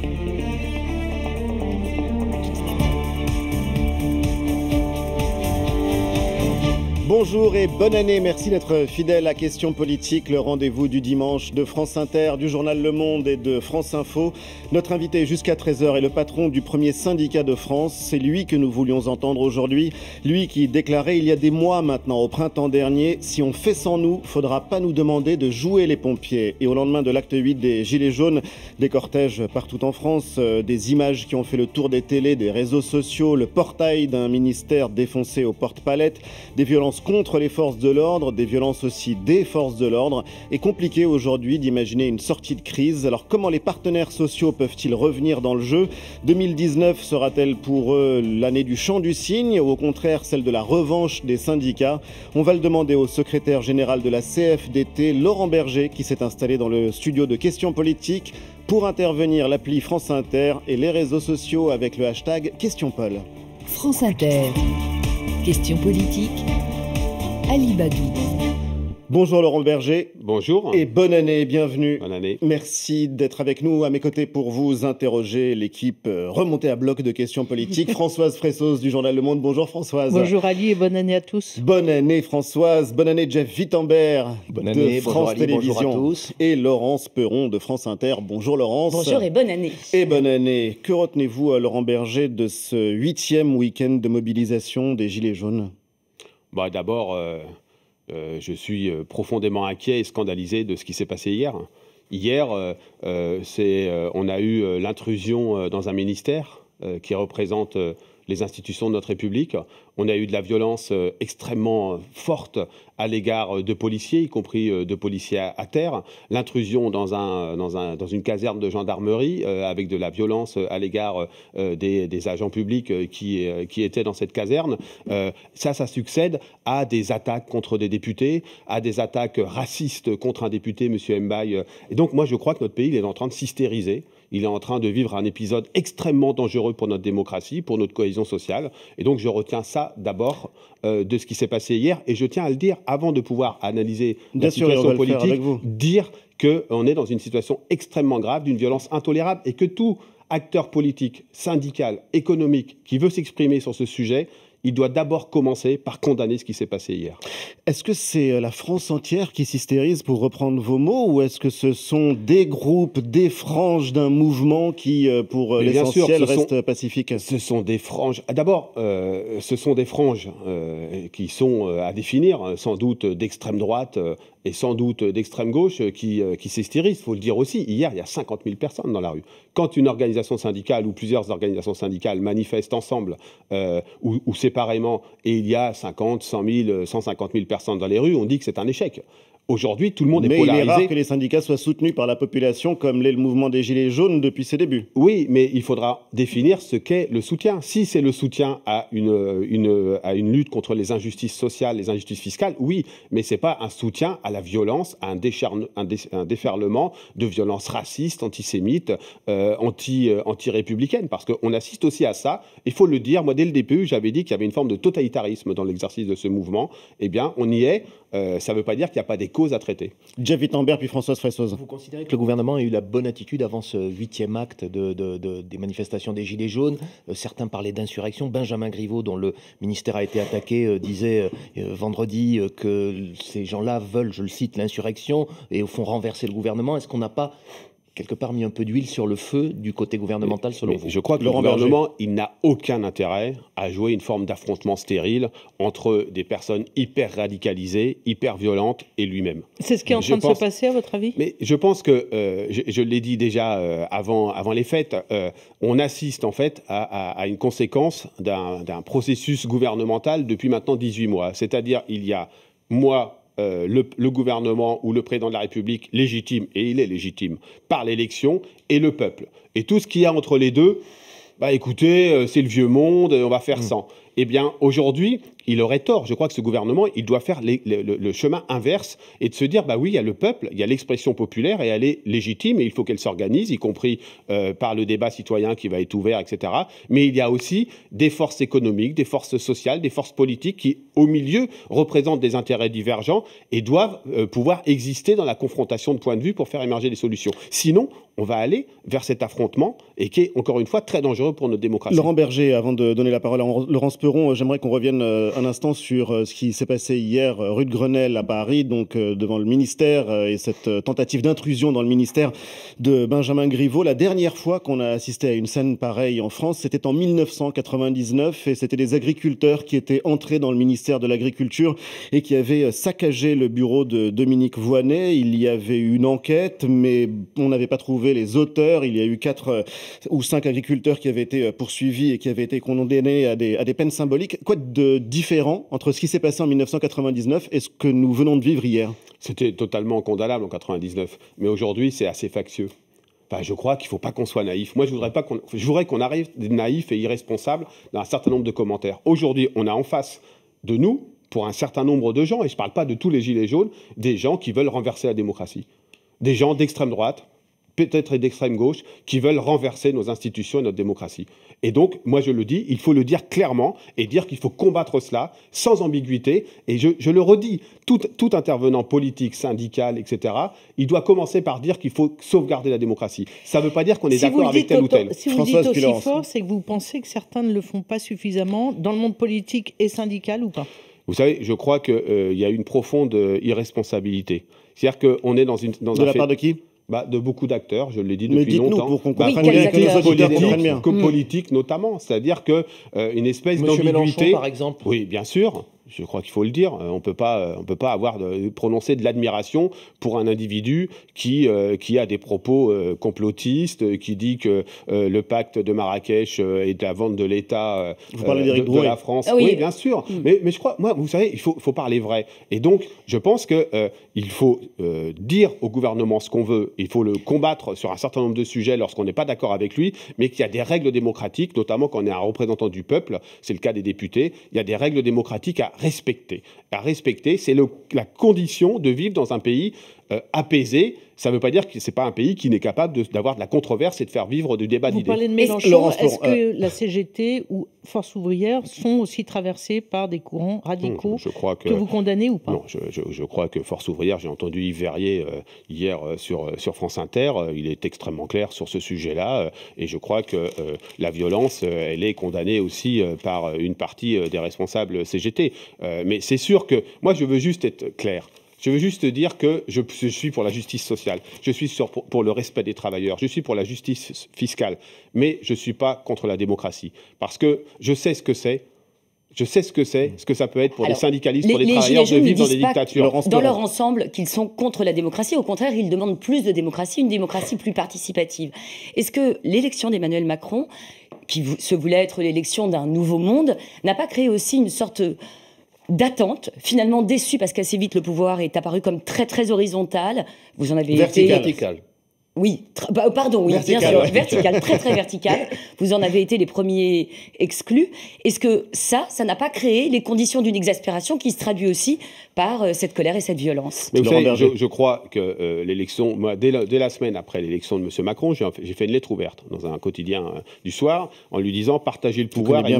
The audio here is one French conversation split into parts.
Thank you. Bonjour et bonne année. Merci d'être fidèle à Question Politique, le rendez-vous du dimanche de France Inter, du journal Le Monde et de France Info. Notre invité jusqu'à 13h est le patron du premier syndicat de France. C'est lui que nous voulions entendre aujourd'hui. Lui qui déclarait il y a des mois maintenant, au printemps dernier, si on fait sans nous, faudra pas nous demander de jouer les pompiers. Et au lendemain de l'acte 8 des Gilets jaunes, des cortèges partout en France, euh, des images qui ont fait le tour des télés, des réseaux sociaux, le portail d'un ministère défoncé aux portes palettes des violences contre les forces de l'ordre, des violences aussi des forces de l'ordre. Est compliqué aujourd'hui d'imaginer une sortie de crise. Alors comment les partenaires sociaux peuvent-ils revenir dans le jeu 2019 sera-t-elle pour eux l'année du champ du cygne ou au contraire celle de la revanche des syndicats On va le demander au secrétaire général de la CFDT, Laurent Berger, qui s'est installé dans le studio de questions politiques pour intervenir l'appli France Inter et les réseaux sociaux avec le hashtag Question Paul. France Inter. Question politique. Ali Bonjour Laurent Berger. Bonjour. Et bonne année, bienvenue. Bonne année. Merci d'être avec nous à mes côtés pour vous interroger l'équipe euh, remontée à bloc de questions politiques. Françoise Fressos du journal Le Monde. Bonjour Françoise. Bonjour Ali et bonne année à tous. Bonne année Françoise. Bonne année Jeff Wittenberg de France Télévisions. à tous. Et Laurence Perron de France Inter. Bonjour Laurence. Bonjour et bonne année. Et bonne année. Que retenez-vous à euh, Laurent Berger de ce huitième week-end de mobilisation des Gilets jaunes bah, d'abord, euh, euh, je suis euh, profondément inquiet et scandalisé de ce qui s'est passé hier. Hier, on a eu l'intrusion dans un ministère qui représente les institutions de notre République. On a eu de la violence euh, extrêmement euh, forte à l'égard euh, de policiers, y compris de policiers à, terre. L'intrusion dans, une caserne de gendarmerie avec de la violence à l'égard des, agents publics qui, étaient dans cette caserne. ça, ça succède à des attaques contre des députés, à des attaques racistes contre un député, M. Mbaye. Et donc, moi, je crois que notre pays est en train de s'hystériser il est en train de vivre un épisode extrêmement dangereux pour notre démocratie, pour notre cohésion sociale. Et donc je retiens ça d'abord euh, de ce qui s'est passé hier. Et je tiens à le dire avant de pouvoir analyser la situation politique, dire qu'on est dans une situation extrêmement grave, d'une violence intolérable, et que tout acteur politique, syndical, économique qui veut s'exprimer sur ce sujet, il doit d'abord commencer par condamner ce qui s'est passé hier. Est-ce que c'est euh, la France entière qui s'hystérise, pour reprendre vos mots, ou est-ce que ce sont des groupes, des franges d'un mouvement qui, euh, pour euh, l'essentiel, reste sont, pacifique Ce sont des franges. Ah, d'abord, ce sont des franges qui sont à définir, hein, sans doute d'extrême droite, et sans doute d'extrême gauche qui, qui il faut le dire aussi. Hier, il y a 50 000 personnes dans la rue quand une organisation syndicale ou plusieurs organisations syndicales manifestent ensemble euh, ou, ou, séparément et il y a 50, 100 000, 150 000 personnes dans les rues, on dit que c'est un échec. Aujourd'hui, tout le monde est polarisé. Il est rare que les syndicats soient soutenus par la population, comme l'est le mouvement des Gilets jaunes depuis ses débuts. Oui, mais il faudra définir ce qu'est le soutien. Si c'est le soutien à une, une, à une lutte contre les injustices sociales, les injustices fiscales, oui, mais ce n'est pas un soutien à la violence, à un, déferlement de violences racistes, antisémites, euh, anti, euh, anti-républicaines, parce qu'on assiste aussi à ça. Il faut le dire, moi, dès le début, j'avais dit qu'il y avait une forme de totalitarisme dans l'exercice de ce mouvement. Eh bien, on y est. Euh, ça ne veut pas dire qu'il n'y a pas des causes à traiter. Jeff Wittenberg puis Françoise Fressoz. Vous considérez que le gouvernement a eu la bonne attitude avant ce huitième acte de, des manifestations des Gilets jaunes euh, Certains parlaient d'insurrection. Benjamin Griveaux, dont le ministère a été attaqué, euh, disait euh, vendredi que ces gens-là veulent, je le cite, l'insurrection et au fond renverser le gouvernement. Est-ce qu'on n'a pas quelque part mis un peu d'huile sur le feu du côté gouvernemental selon vous Je crois que le gouvernement, il n'a aucun intérêt à jouer une forme d'affrontement stérile entre des personnes hyper radicalisées, hyper violentes et lui-même. C'est ce qui est en train de se passer à votre avis Mais je pense que, euh, je, l'ai dit déjà euh, avant, avant les fêtes, euh, on assiste en fait à, à, une conséquence d'un processus gouvernemental depuis maintenant 18 mois. C'est-à-dire il y a moi euh, le, gouvernement ou le président de la République légitime, et il est légitime, par l'élection et le peuple. Et tout ce qu'il y a entre les deux, bah écoutez, euh, c'est le vieux monde, euh, on va faire mm. sans. Eh bien, aujourd'hui, il aurait tort. Je crois que ce gouvernement, il doit faire le, chemin inverse et de se dire, bah oui, il y a le peuple, il y a l'expression populaire et elle est légitime et il faut qu'elle s'organise, y compris euh, par le débat citoyen qui va être ouvert, etc. Mais il y a aussi des forces économiques, des forces sociales, des forces politiques qui, au milieu, représentent des intérêts divergents et doivent euh, pouvoir exister dans la confrontation de points de vue pour faire émerger des solutions. Sinon, on va aller vers cet affrontement et qui est, encore une fois, très dangereux pour notre démocratie. Laurent Berger, avant de donner la parole à Laurence Perron, j'aimerais qu'on revienne euh, euh, un instant sur euh, ce qui s'est passé hier euh, rue de Grenelle à Paris, donc devant le ministère et cette tentative d'intrusion dans le ministère de Benjamin Griveaux. La dernière fois qu'on a assisté à une scène pareille en France, c'était en 1999 et c'était des agriculteurs qui étaient entrés dans le ministère de l'Agriculture et qui avaient saccagé le bureau de Dominique Voynet. Il y avait eu une enquête, mais on n'avait pas trouvé les auteurs. Il y a eu quatre ou cinq agriculteurs qui avaient été poursuivis et qui avaient été condamnés à des, à des peines symboliques. Quoi de différent différent entre ce qui s'est passé en 1999 et ce que nous venons de vivre hier C'était totalement condamnable en 99, mais aujourd'hui c'est assez factieux. Enfin, je crois qu'il ne faut pas qu'on soit naïf. Moi, je voudrais pas qu'on, je voudrais qu'on arrive naïf et irresponsable dans un certain nombre de commentaires. Aujourd'hui, on a en face de nous, pour un certain nombre de gens, et je ne parle pas de tous les gilets jaunes, des gens qui veulent renverser la démocratie, des gens d'extrême droite, peut-être d'extrême gauche, qui veulent renverser nos institutions et notre démocratie. Et donc, moi je le dis, il faut le dire clairement et dire qu'il faut combattre cela sans ambiguïté. Et je, le redis, tout, intervenant politique, syndical, etc., il doit commencer par dire qu'il faut sauvegarder la démocratie. Ça ne veut pas dire qu'on est d'accord avec tel ou tel. Si vous dites aussi fort, c'est que vous pensez que certains ne le font pas suffisamment dans le monde politique et syndical ou pas vous savez, je crois qu'il euh, y a une profonde euh, irresponsabilité. C'est-à-dire qu'on est dans une... Dans de un la part de qui bah, de beaucoup d'acteurs, je l'ai dit depuis longtemps. Pour qu'on bah, comprenne bah, bien, que hmm. politique, que notamment, c'est-à-dire qu'une euh, une espèce d'ambiguïté. par exemple. Oui, bien sûr je crois qu'il faut le dire. Euh, on peut pas, euh, on peut pas avoir de, prononcer de l'admiration pour un individu qui euh, qui a des propos complotistes, qui dit que le pacte de Marrakech est la vente de l'État de, la France. Ah oui. bien sûr. Mm. Mais, mais, je crois, moi, vous savez, il faut, faut parler vrai. Et donc, je pense que il faut dire au gouvernement ce qu'on veut. Il faut le combattre sur un certain nombre de sujets lorsqu'on n'est pas d'accord avec lui, mais qu'il y a des règles démocratiques, notamment quand on est un représentant du peuple. C'est le cas des députés. Il y a des règles démocratiques à respecter. À respecter, c'est la condition de vivre dans un pays euh, apaisé, ça ne veut pas dire que ce n'est pas un pays qui n'est capable d'avoir de, la controverse et de faire vivre du débat d'idées. Vous parlez de Mélenchon, est-ce que euh, la CGT ou Force ouvrière sont aussi traversées par des courants radicaux que, vous condamnez ou pas Non, je, crois que Force ouvrière, j'ai entendu Yves Verrier euh, hier euh, sur, sur France Inter, il est extrêmement clair sur ce sujet-là, et je crois que la violence, elle est condamnée aussi par une partie des responsables CGT. mais c'est sûr que moi, je veux juste être clair. Je veux juste dire que je, suis pour la justice sociale, je suis pour, le respect des travailleurs, je suis pour la justice fiscale, mais je ne suis pas contre la démocratie. Parce que je sais ce que c'est. Je sais ce que c'est, ce que ça peut être pour les syndicalistes, pour les, travailleurs de vivre dans des dictatures. Dans leur ensemble, qu'ils sont contre la démocratie. Au contraire, ils demandent plus de démocratie, une démocratie plus participative. Est-ce que l'élection d'Emmanuel Macron, qui se voulait être l'élection d'un nouveau monde, n'a pas créé aussi une sorte d'attente, finalement déçue parce qu'assez vite le pouvoir est apparu comme très très horizontal. Vous en avez été. Vertical. Oui, bah, euh, pardon, oui, bien sûr, vertical, très très vertical. Vous en avez été les premiers exclus. Est-ce que ça, ça n'a pas créé les conditions d'une exaspération qui se traduit aussi par euh, cette colère et cette violence Mais savez, je, crois que euh, l'élection, moi, dès la, semaine après l'élection de M. Macron, j'ai fait une lettre ouverte dans un quotidien du soir en lui disant partager le pouvoir et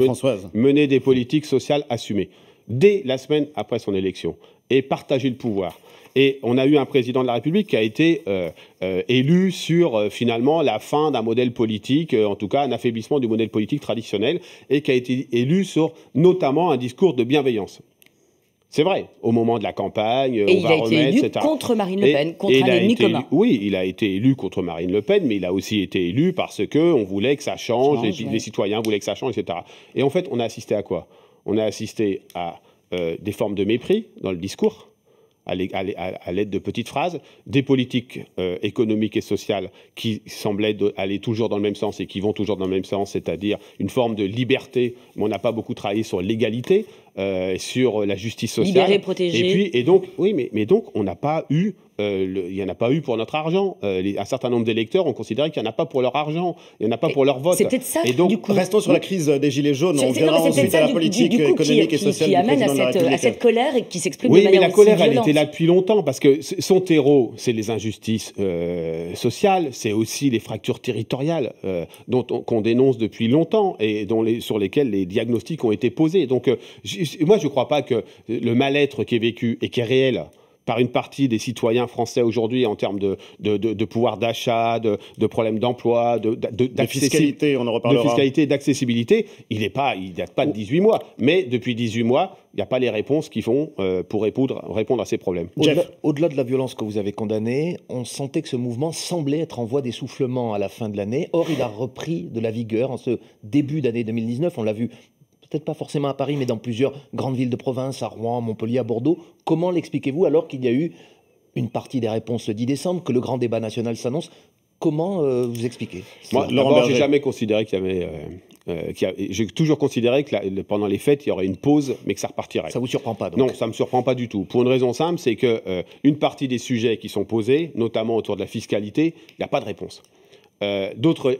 mener des politiques sociales assumées dès la semaine après son élection et partager le pouvoir. Et on a eu un président de la République qui a été euh, euh, élu sur euh, finalement la fin d'un modèle politique, en tout cas un affaiblissement du modèle politique traditionnel, et qui a été élu sur notamment un discours de bienveillance. C'est vrai, au moment de la campagne, et on il a été élu contre Marine Le Pen, contre un oui, il a été élu contre Marine Le Pen, mais il a aussi été élu parce que voulait que ça change, les citoyens voulaient que ça change, etc. Et en fait, on a assisté à quoi on a assisté à euh, des formes de mépris dans le discours, à l'aide de petites phrases, des politiques euh, économiques et sociales qui semblaient aller toujours dans le même sens et qui vont toujours dans le même sens, c'est-à-dire une forme de liberté, mais on n'a pas beaucoup travaillé sur l'égalité, euh, sur la justice sociale. Et puis, et donc, oui, mais, mais donc, on n'a pas eu euh, il y n'y en a pas eu pour notre argent. Euh, un certain nombre d'électeurs ont considéré qu'il n'y en a pas pour leur argent, il n'y en a pas pour leur vote. C'est ça. Et donc, restons sur la crise des Gilets jaunes, on verra ensuite la politique économique qui, et sociale. Qui, qui amène à cette, à cette, colère et qui s'exprime oui, de manière mais la colère, elle était là depuis longtemps, parce que son terreau, c'est les injustices sociales, c'est aussi les fractures territoriales dont qu'on dénonce depuis longtemps et dont les, sur lesquelles les diagnostics ont été posés. Donc, moi, je ne crois pas que le mal-être qui est vécu et qui est réel par une partie des citoyens français aujourd'hui en termes de, de, pouvoir d'achat, de, problèmes d'emploi, de, fiscalité, on en reparlera. De fiscalité, d'accessibilité, il n'est pas, il a pas de 18 mois. Mais depuis 18 mois, il n'y a pas les réponses qui font euh, pour répondre, à ces problèmes. Au-delà, au-delà de la violence que vous avez condamnée, on sentait que ce mouvement semblait être en voie d'essoufflement à la fin de l'année. Or, il a repris de la vigueur en ce début d'année 2019. On l'a vu peut-être pas forcément à Paris, mais dans plusieurs grandes villes de province, à Rouen, Montpellier, à Bordeaux. Comment l'expliquez-vous alors qu'il y a eu une partie des réponses le 10 décembre, que le grand débat national s'annonce Comment euh, vous expliquez Moi, Laurent, j'ai jamais considéré qu'il y avait. Euh, euh, j'ai toujours considéré que pendant les fêtes, il y aurait une pause, mais que ça repartirait. Ça vous surprend pas donc. Non, ça me surprend pas du tout. Pour une raison simple, c'est que une partie des sujets qui sont posés, notamment autour de la fiscalité, il n'y a pas de réponse. Euh,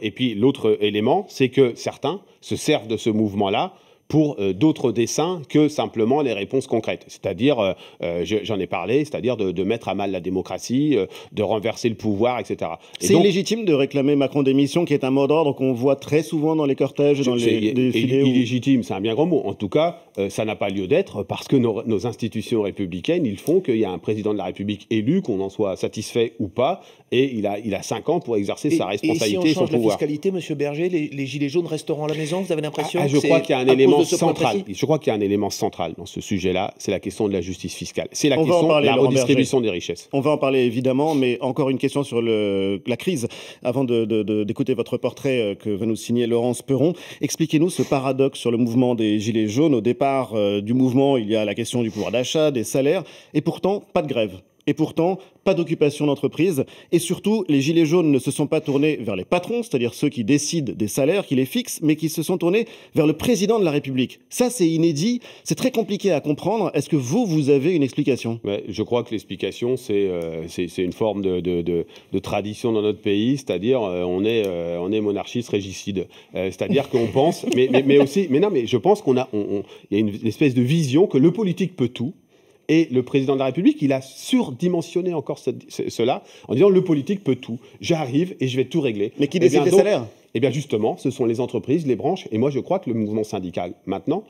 et puis l'autre élément, c'est que certains se servent de ce mouvement-là pour euh, d'autres dessins que simplement les réponses concrètes. C'est-à-dire, euh, euh, j'en ai parlé, c'est-à-dire de, mettre à mal la démocratie, de renverser le pouvoir, etc. c'est illégitime de réclamer Macron démission, qui est un mot d'ordre qu'on voit très souvent dans les cortèges, dans les défilés. Illégitime, c'est un bien grand mot. En tout cas, ça n'a pas lieu d'être parce que nos, institutions républicaines, ils font qu'il y a un président de la République élu, qu'on en soit satisfait ou pas, et il a, il a cinq ans pour exercer sa responsabilité et, si on change la fiscalité, Monsieur Berger, les, les, gilets jaunes resteront à la maison, vous avez l'impression ah, ah Je crois qu'il y a un élément central. Je crois qu'il y a un élément central dans ce sujet-là, c'est la question de la justice fiscale. C'est la question de la redistribution des richesses. On va en parler évidemment, mais encore une question sur la crise. Avant d'écouter votre portrait euh, que va nous signer Laurence Perron, expliquez-nous ce paradoxe sur le mouvement des Gilets jaunes. Au départ euh, du mouvement, il y a la question du pouvoir d'achat, des salaires, et pourtant, pas de grève. Et pourtant, pas d'occupation d'entreprise. Et surtout, les Gilets jaunes ne se sont pas tournés vers les patrons, c'est-à-dire ceux qui décident des salaires, qui les fixent, mais qui se sont tournés vers le président de la République. Ça, c'est inédit, c'est très compliqué à comprendre. Est-ce que vous, vous avez une explication Je crois que l'explication, c'est euh, une forme de, tradition dans notre pays, c'est-à-dire euh, on, est, euh, on est monarchiste régicide. c'est-à-dire qu'on pense, mais, mais, aussi, mais non, mais je pense qu'on a, y a une espèce de vision que le politique peut tout et le président de la République, il a surdimensionné encore cela en disant le politique peut tout. J'arrive et je vais tout régler. Mais qui eh décide des salaires Eh bien justement, ce sont les entreprises, les branches. Et moi, je crois que le mouvement syndical, maintenant,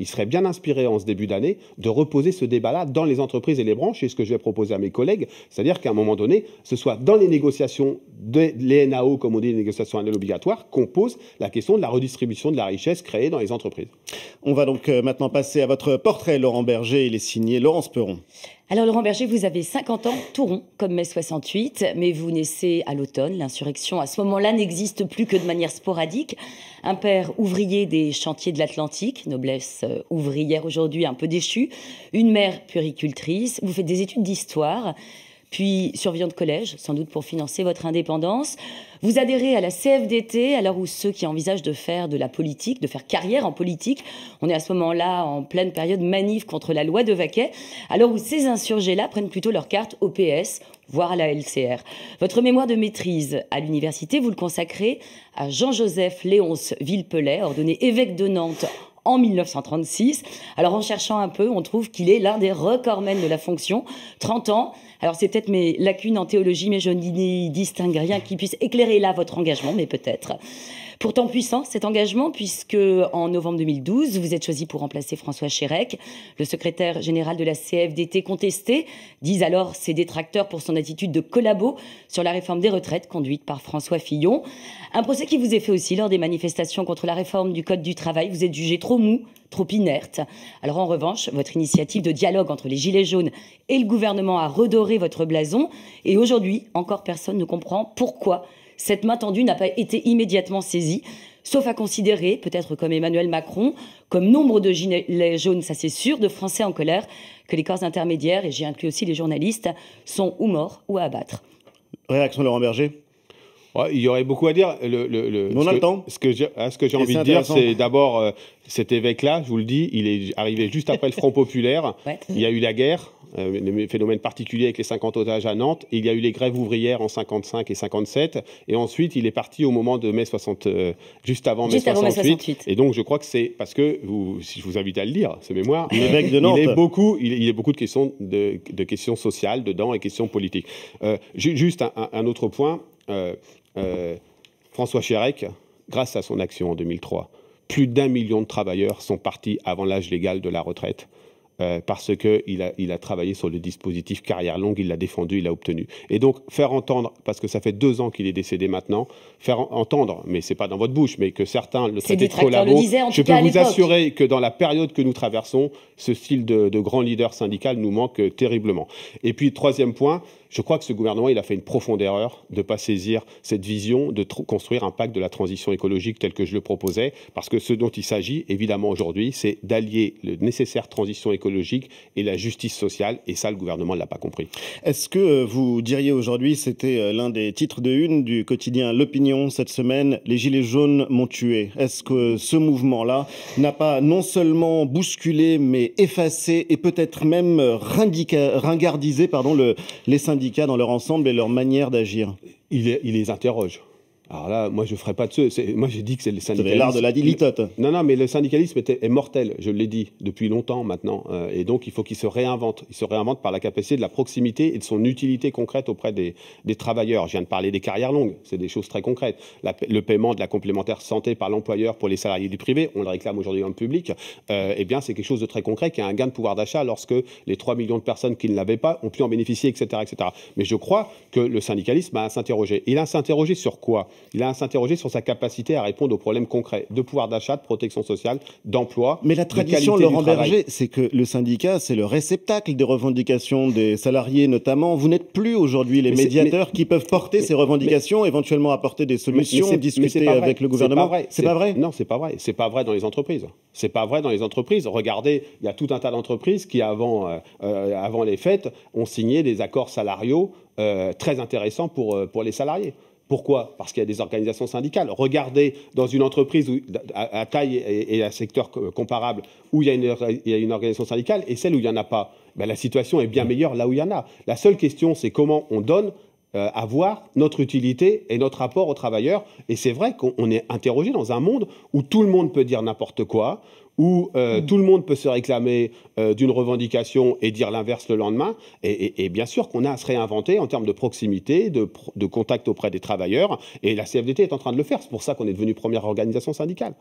il serait bien inspiré en ce début d'année de reposer ce débat-là dans les entreprises et les branches, et ce que je vais proposer à mes collègues, c'est-à-dire qu'à un moment donné, ce soit dans les négociations, de, l'ENAO, comme on dit, les négociations annuelles obligatoires, qu'on pose la question de la redistribution de la richesse créée dans les entreprises. On va donc euh, maintenant passer à votre portrait, Laurent Berger. Il est signé Laurence Perron. Alors Laurent Berger, vous avez 50 ans, tout rond, comme mai 68, mais vous naissez à l'automne. L'insurrection, à ce moment-là, n'existe plus que de manière sporadique. Un père ouvrier des chantiers de l'Atlantique, noblesse euh, ouvrière aujourd'hui un peu déchue, une mère puricultrice, vous faites des études d'histoire puis surveillant de collège, sans doute pour financer votre indépendance. Vous adhérez à la CFDT, alors où ceux qui envisagent de faire de la politique, de faire carrière en politique, on est à ce moment-là en pleine période manif contre la loi de Vaquet, alors où ces insurgés-là prennent plutôt leur carte au PS, voire à la LCR. Votre mémoire de maîtrise à l'université, vous le consacrez à Jean-Joseph Léonce Villepelay, ordonné évêque de Nantes en 1936. Alors en cherchant un peu, on trouve qu'il est l'un des recordmen de la fonction, 30 ans. Alors c'est peut-être mes lacunes en théologie, mais je n'y distingue rien qui puisse éclairer là votre engagement, mais peut-être. Pourtant puissant cet engagement, puisque en novembre 2012, vous êtes choisi pour remplacer François Chérec, le secrétaire général de la CFDT contesté, disent alors ses détracteurs pour son attitude de collabo sur la réforme des retraites conduite par François Fillon. Un procès qui vous est fait aussi lors des manifestations contre la réforme du Code du travail. Vous êtes jugé trop mou, trop inerte. Alors en revanche, votre initiative de dialogue entre les Gilets jaunes et le gouvernement a redoré votre blason. Et aujourd'hui, encore personne ne comprend pourquoi cette main tendue n'a pas été immédiatement saisie, sauf à considérer, peut-être comme Emmanuel Macron, comme nombre de gilets jaunes, ça c'est sûr, de Français en colère, que les corps intermédiaires, et j'y inclus aussi les journalistes, sont ou morts ou à abattre. Réaction Laurent Berger il y aurait beaucoup à dire. Le, le, ce, Que, hein, ce que j'ai envie de dire, c'est d'abord euh, cet évêque-là, je vous le dis, il est arrivé juste après le Front populaire. Il y a eu la guerre un euh, phénomènes particuliers avec les 50 otages à Nantes. Il y a eu les grèves ouvrières en 55 et 57. Et ensuite, il est parti au moment de mai 60, euh, juste avant, mai, 68. Et donc, je crois que c'est parce que, vous, si je vous invite à le lire, ce mémoire, de Nantes. il est beaucoup, il, il beaucoup de questions, de, questions sociales dedans et questions politiques. Euh, juste un, autre point. François Chérec, grâce à son action en 2003, plus d'un million de travailleurs sont partis avant l'âge légal de la retraite. Euh, parce qu'il a, il a travaillé sur le dispositif carrière longue, il l'a défendu, il l'a obtenu. Et donc, faire entendre, parce que ça fait deux ans qu'il est décédé maintenant, faire entendre, mais c'est pas dans votre bouche, mais que certains le traitaient là haut je peux vous assurer que dans la période que nous traversons, ce style de, de grand leader syndical nous manque terriblement. Et puis, troisième point, je crois que ce gouvernement, il a fait une profonde erreur de ne pas saisir cette vision de construire un pacte de la transition écologique tel que je le proposais, parce que ce dont il s'agit, évidemment, aujourd'hui, c'est d'allier le nécessaire transition écologique et la justice sociale, et ça, le gouvernement ne l'a pas compris. Est-ce que euh, vous diriez aujourd'hui, c'était euh, l'un des titres de une du quotidien L'Opinion cette semaine, les Gilets jaunes m'ont tué. Est-ce que ce mouvement-là n'a pas non seulement bousculé, mais effacé et peut-être même euh, ringardisé pardon, le, les syndicats dans leur ensemble et leur manière d'agir il, il les interroge. Alors là, moi, je ne ferai pas de ceux. Moi, j'ai dit que c'est le syndicalisme. C'est l'art de la dilitote. Non, non, mais le syndicalisme est mortel, je l'ai dit, depuis longtemps maintenant. Euh, et donc, il faut qu'il se réinvente. Il se réinvente par la capacité de la proximité et de son utilité concrète auprès des, travailleurs. Je viens de parler des carrières longues, c'est des choses très concrètes. le paiement de la complémentaire santé par l'employeur pour les salariés du privé, on le réclame aujourd'hui en public, euh, eh bien, c'est quelque chose de très concret qui a un gain de pouvoir d'achat lorsque les 3 millions de personnes qui ne l'avaient pas ont pu en bénéficier, etc., etc. Mais je crois que le syndicalisme a à s'interroger. Il a à s'interroger sur quoi il a à s'interroger sur sa capacité à répondre aux problèmes concrets de pouvoir d'achat, de protection sociale, d'emploi. Mais la tradition, Laurent Berger, c'est que le syndicat, c'est le réceptacle des revendications des salariés notamment. Vous n'êtes plus aujourd'hui les médiateurs qui peuvent porter ces revendications, éventuellement apporter des solutions, discuter avec le gouvernement. C'est pas, vrai. Non, c'est pas vrai. C'est pas vrai dans les entreprises. C'est pas vrai dans les entreprises. Regardez, il y a tout un tas d'entreprises qui, avant, euh, euh, les fêtes, ont signé des accords salariaux euh, très intéressants pour les salariés. Pourquoi Parce qu'il y a des organisations syndicales. Regardez dans une entreprise à, taille et, à secteur comparable où il y, a une, organisation syndicale et celle où il n'y en a pas. Ben, la situation est bien meilleure là où il y en a. La seule question, c'est comment on donne euh, à voir notre utilité et notre rapport aux travailleurs. Et c'est vrai qu'on est interrogé dans un monde où tout le monde peut dire n'importe quoi, où euh, mm. tout le monde peut se réclamer euh, d'une revendication et dire l'inverse le lendemain. Et, bien sûr qu'on a à se réinventer en termes de proximité, de, contact auprès des travailleurs. Et la CFDT est en train de le faire. C'est pour ça qu'on est devenu première organisation syndicale.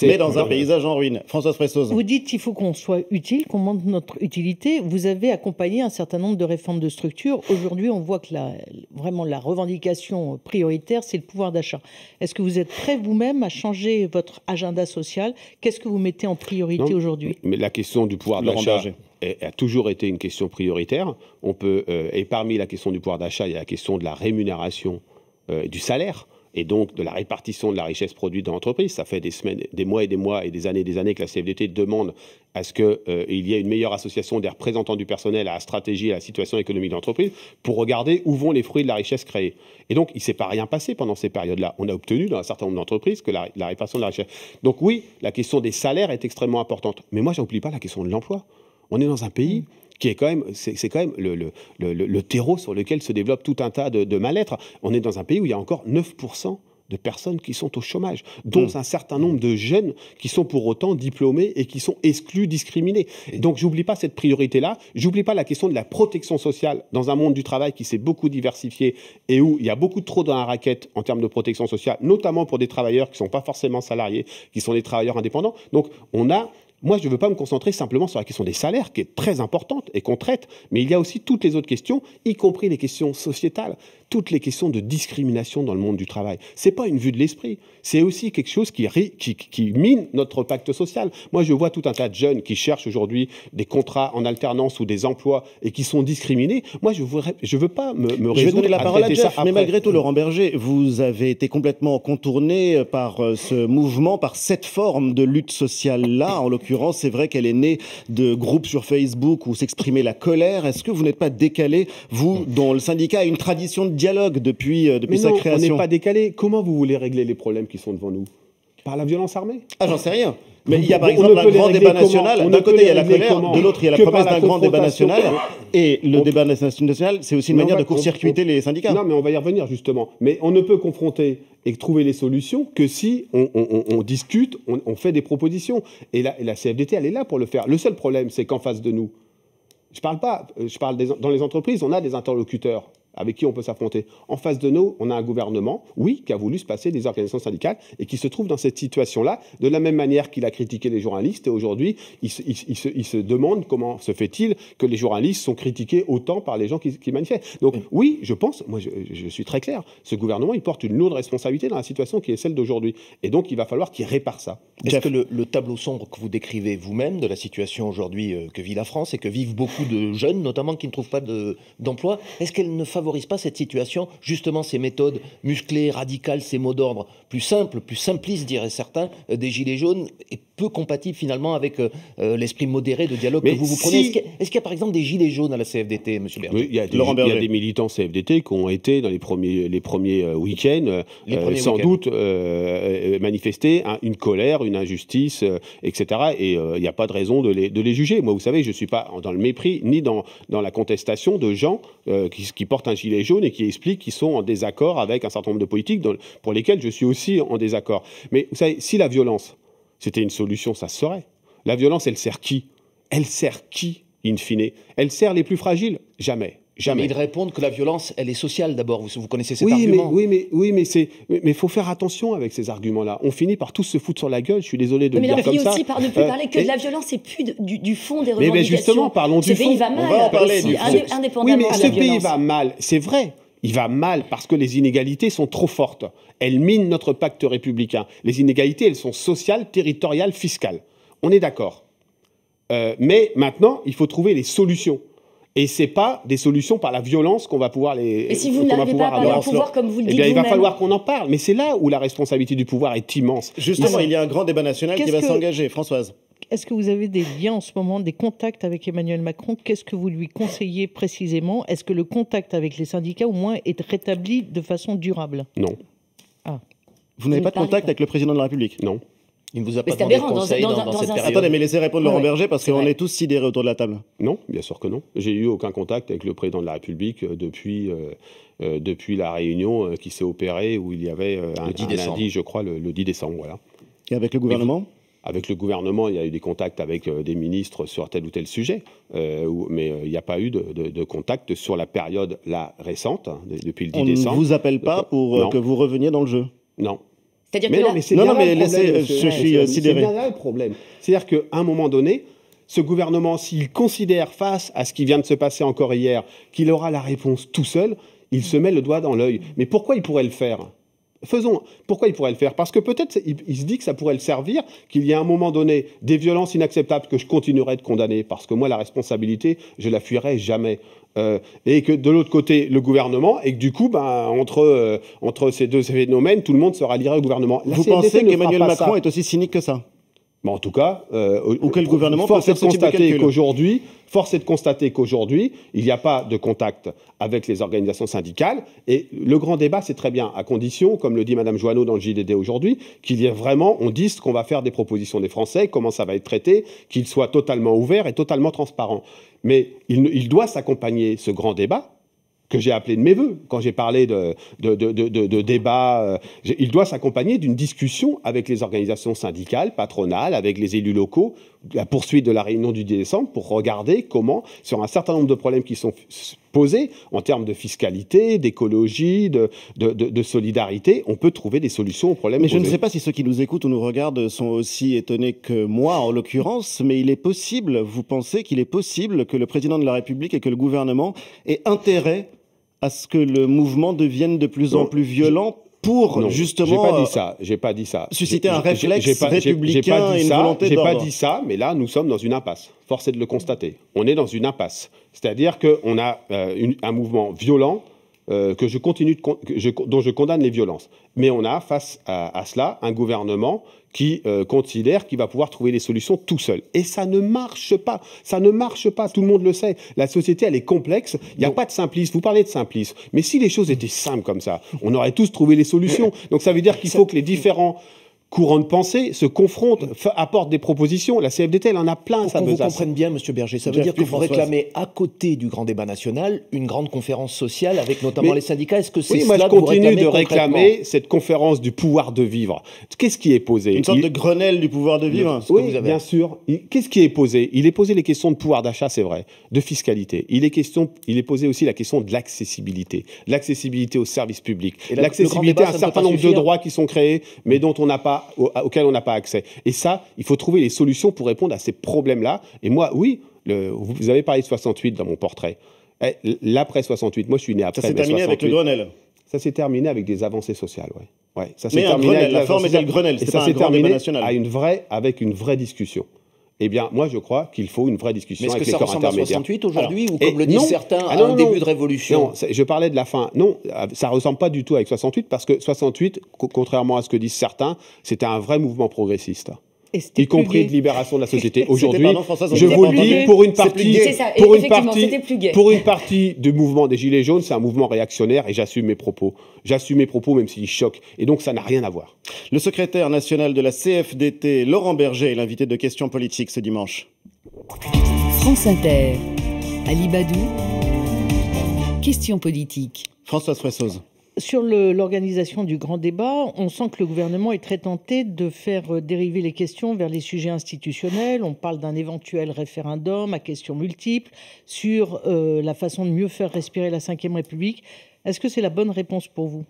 Mais dans un paysage en ruine. Françoise Pressoz. Vous dites qu'il faut qu'on soit utile, qu'on montre notre utilité. Vous avez accompagné un certain nombre de réformes de structure. Aujourd'hui, on voit que la, vraiment la revendication prioritaire, c'est le pouvoir d'achat. Est-ce que vous êtes prêt vous-même à changer votre agenda social Qu'est-ce que vous mettez en place priorité aujourd'hui. Mais la question du pouvoir d'achat a toujours été une question prioritaire. On peut, euh, et parmi la question du pouvoir d'achat, il y a la question de la rémunération, euh, du salaire et donc de la répartition de la richesse produite dans l'entreprise. Ça fait des semaines, des mois et des mois et des années et des années que la CFDT demande à ce qu'il euh, y ait une meilleure association des représentants du personnel à la stratégie et à la situation économique de l'entreprise pour regarder où vont les fruits de la richesse créée. Et donc, il ne s'est pas rien passé pendant ces périodes-là. On a obtenu dans un certain nombre d'entreprises que la, répartition de la richesse. Donc oui, la question des salaires est extrêmement importante. Mais moi, je n'oublie pas la question de l'emploi. On est dans un pays... Mmh qui est quand même, c'est, quand même le, le, terreau sur lequel se développe tout un tas de, de mal-être. On est dans un pays où il y a encore 9% de personnes qui sont au chômage, dont mm. un certain nombre de jeunes qui sont pour autant diplômés et qui sont exclus, discriminés. Donc j'oublie pas cette priorité-là, j'oublie pas la question de la protection sociale dans un monde du travail qui s'est beaucoup diversifié et où il y a beaucoup trop dans la raquette en termes de protection sociale, notamment pour des travailleurs qui ne sont pas forcément salariés, qui sont des travailleurs indépendants. Donc on a moi, je ne veux pas me concentrer simplement sur la question des salaires, qui est très importante et qu'on traite, mais il y a aussi toutes les autres questions, y compris les questions sociétales toutes les questions de discrimination dans le monde du travail. C'est pas une vue de l'esprit, c'est aussi quelque chose qui, mine notre pacte social. Moi, je vois tout un tas de jeunes qui cherchent aujourd'hui des contrats en alternance ou des emplois et qui sont discriminés. Moi, je ne je veux pas me, me résoudre je vais donner la parole à Jeff, mais malgré tout, Laurent Berger, vous avez été complètement contourné par euh, ce mouvement, par cette forme de lutte sociale-là. En l'occurrence, c'est vrai qu'elle est née de groupes sur Facebook où s'exprimait la colère. Est-ce que vous n'êtes pas décalé, vous, dont le syndicat a une tradition de dialogue depuis, euh, depuis sa création. On n'est pas décalé. Comment vous voulez régler les problèmes qui sont devant nous Par la violence armée Ah, j'en sais rien. Mais il y a par exemple un grand débat national. D'un côté, il y a la colère, de l'autre, il y a la promesse d'un grand débat national. Et le débat national, c'est aussi une manière de court-circuiter les syndicats. Non, mais on va y revenir justement. Mais on ne peut confronter et trouver les solutions que si on, discute, on, fait des propositions. Et la, CFDT, elle est là pour le faire. Le seul problème, c'est qu'en face de nous, je parle pas, euh, je parle dans les entreprises, on a des interlocuteurs avec qui on peut s'affronter. En face de nous, on a un gouvernement, oui, qui a voulu se passer des organisations syndicales et qui se trouve dans cette situation-là, de la même manière qu'il a critiqué les journalistes. Et aujourd'hui, il, se, demande comment se fait-il que les journalistes sont critiqués autant par les gens qui, manifestent. Donc mm. oui, je pense, moi je, suis très clair, ce gouvernement, il porte une lourde responsabilité dans la situation qui est celle d'aujourd'hui. Et donc, il va falloir qu'il répare ça. Est-ce que le, tableau sombre que vous décrivez vous-même de la situation aujourd'hui euh, que vit la France et que vivent beaucoup de jeunes, notamment qui ne trouvent pas d'emploi, est-ce qu'elle ne favorise favorise pas cette situation, justement ces méthodes musclées, radicales, ces mots d'ordre plus simples, plus simplistes, diraient certains, euh, des Gilets jaunes, et peu compatibles finalement avec euh, euh, l'esprit modéré de dialogue que vous vous prenez. Est-ce qu'il y, a par exemple des Gilets jaunes à la CFDT, Monsieur Berger il y, a des, militants CFDT qui ont été dans les premiers, les premiers week-ends, sans doute, euh, manifester une colère, une injustice, etc. Et il n'y a pas de raison de les, de les juger. Moi, vous savez, je ne suis pas dans le mépris ni dans, dans la contestation de gens qui, qui portent un gilets jaunes et qui expliquent qu'ils sont en désaccord avec un certain nombre de politiques pour lesquelles je suis aussi en désaccord. Mais vous savez, si la violence, c'était une solution, ça se La violence, elle sert qui Elle sert qui, in fine Elle sert les plus fragiles Jamais. Jamais. Mais ils répondent que la violence, elle est sociale d'abord. Vous, vous, connaissez cet oui, argument Oui, mais oui, mais c'est, mais faut faire attention avec ces arguments-là. On finit par tous se foutre sur la gueule. Je suis désolé de le dire comme ça. Mais aussi par ne plus euh, parler que de la violence et plus du, fond des ben, revendications. Mais, justement, parlons du fond. Ce pays va mal. On va parler aussi, du fond. oui, mais ce pays va mal. C'est vrai. Il va mal parce que les inégalités sont trop fortes. Elles minent notre pacte républicain. Les inégalités, elles sont sociales, territoriales, fiscales. On est d'accord. Euh, mais maintenant, il faut trouver les solutions. Et c'est pas des solutions par la violence qu'on va pouvoir les. Et si vous n'avez pas à parler au pouvoir comme vous le dites, eh bien, il va falloir qu'on en parle. Mais c'est là où la responsabilité du pouvoir est immense. Justement, il y a un grand débat national qui va s'engager, Françoise. Est-ce que vous avez des liens en ce moment, des contacts avec Emmanuel Macron Qu'est-ce que vous lui conseillez précisément Est-ce que le contact avec les syndicats, au moins, est rétabli de façon durable Non. Ah. Vous n'avez pas de contact avec le président de la République Non. Il ne vous a pas demandé de conseil dans, cette période. Attendez, mais laissez répondre Laurent Berger parce qu'on est, tous sidérés autour de la table. Non, bien sûr que non. J'ai eu aucun contact avec le président de la République euh, depuis, euh, euh, depuis la réunion qui s'est opérée où il y avait un, 10 lundi, je crois, le, 10 décembre. Voilà. Et avec le gouvernement avec le gouvernement, il y a eu des contacts avec des ministres sur tel ou tel sujet, mais il n'y a pas eu de, contact sur la période la récente, hein, depuis le 10 décembre. On ne vous appelle pas pour que vous reveniez dans le jeu Non, c'est-à-dire non, c'est problème. C'est-à-dire qu'à un moment donné, ce gouvernement, s'il considère face à ce qui vient de se passer encore hier, qu'il aura la réponse tout seul, il se met le doigt dans l'œil. Mais pourquoi il pourrait le faire Faisons. Pourquoi il pourrait le faire Parce que peut-être il, se dit que ça pourrait le servir, qu'il y a à un moment donné des violences inacceptables que je continuerai de condamner, parce que moi, la responsabilité, je la fuirai jamais. Euh, et que de l'autre côté, le gouvernement, et que du coup, ben entre, euh, entre ces deux phénomènes, tout le monde sera lié au gouvernement. Vous pensez qu'Emmanuel Macron est aussi cynique que ça ben, en tout cas, euh, quel gouvernement force est de constater qu'aujourd'hui, force est de constater qu'aujourd'hui, il n'y a pas de contact avec les organisations syndicales. Et le grand débat, c'est très bien, à condition, comme le dit Mme Joanneau dans le JDD aujourd'hui, qu'il y ait vraiment, on dise qu'on va faire des propositions des Français, comment ça va être traité, qu'il soit totalement ouvert et totalement transparent. Mais il, doit s'accompagner ce grand débat que j'ai appelé de mes voeux, quand j'ai parlé de, de, débat, euh, il doit s'accompagner d'une discussion avec les organisations syndicales, patronales, avec les élus locaux, la poursuite de la réunion du 10 décembre pour regarder comment, sur un certain nombre de problèmes qui sont posés en termes de fiscalité, d'écologie, de, solidarité, on peut trouver des solutions aux problèmes. Mais je ne sais pas si ceux qui nous écoutent ou nous regardent sont aussi étonnés que moi, en l'occurrence, mais il est possible, vous pensez qu'il est possible que le président de la République et que le gouvernement aient intérêt à ce que le mouvement devienne de plus en plus violent pour justement. J'ai pas dit ça. J'ai pas dit ça. Euh, susciter un réflexe républicain pas dit et une ça, J'ai pas dit ça, mais là nous sommes dans une impasse. Force est de le constater. On est dans une impasse. C'est-à-dire qu'on a euh, un mouvement violent. Euh, que je continue dont je condamne les violences. Mais on a face à cela un gouvernement qui euh, considère qu'il va pouvoir trouver les solutions tout seul. Et ça ne marche pas. Ça ne marche pas. Tout le monde le sait. La société, elle est complexe. Il n'y a pas de simpliste. Vous parlez de simpliste. Mais si les choses étaient simples comme ça, on aurait tous trouvé les solutions. Donc ça veut dire qu'il faut que les différents courant de pensée se confrontent, mm. apportent des propositions. La CFDT, elle en a plein, Pour ça Vous comprenez bien, Monsieur Berger, ça veut dire qu'il faut réclamer à côté du grand débat national une grande conférence sociale avec notamment les syndicats. Est-ce que c'est oui, cela moi, continue de réclamer cette conférence du pouvoir de vivre. Qu'est-ce qui est posé Une sorte de Grenelle du pouvoir de vivre. Oui, bien sûr. Qu'est-ce qui est posé Il est posé les questions de pouvoir d'achat, c'est vrai, de fiscalité. Il est question. Il est posé aussi la question de l'accessibilité, l'accessibilité aux services publics, l'accessibilité à un certain nombre de droits qui sont créés, mais mm. dont on n'a pas auxquels on n'a pas accès. Et ça, il faut trouver les solutions pour répondre à ces problèmes-là. Et moi, oui, vous avez parlé de 68 dans mon portrait. Eh, l'après 68, moi je suis né après. Ça s'est terminé avec le Grenelle. Ça s'est terminé avec des avancées sociales, ouais. ouais ça s'est terminé avec la forme était le Grenelle, et ça s'est terminé à une vraie, avec une vraie discussion eh bien, moi, je crois qu'il faut une vraie discussion avec les corps intermédiaires. Est-ce que ça ressemble à 68 aujourd'hui, ou comme eh, le disent certains, ah, à un début de révolution Non, je parlais de la fin. Non, euh, ça ne ressemble pas du tout avec 68, parce que 68, contrairement à ce que disent certains, c'était un vrai mouvement progressiste y compris de libération de la société. Aujourd'hui, je vous le dis, pour une partie, pour une partie, pour une partie du mouvement des Gilets jaunes, c'est un mouvement réactionnaire et j'assume mes propos. J'assume mes propos même s'ils choquent. Et donc, ça n'a rien à voir. Le secrétaire national de la CFDT, Laurent Berger, est l'invité de Questions politiques ce dimanche. France Inter, Ali Badou, Questions politiques. François Fressoz. Sur l'organisation du grand débat, on sent que le gouvernement est très tenté de faire euh, dériver les questions vers les sujets institutionnels. On parle d'un éventuel référendum à questions multiples sur euh, la façon de mieux faire respirer la Ve République. Est-ce que c'est la bonne réponse pour vous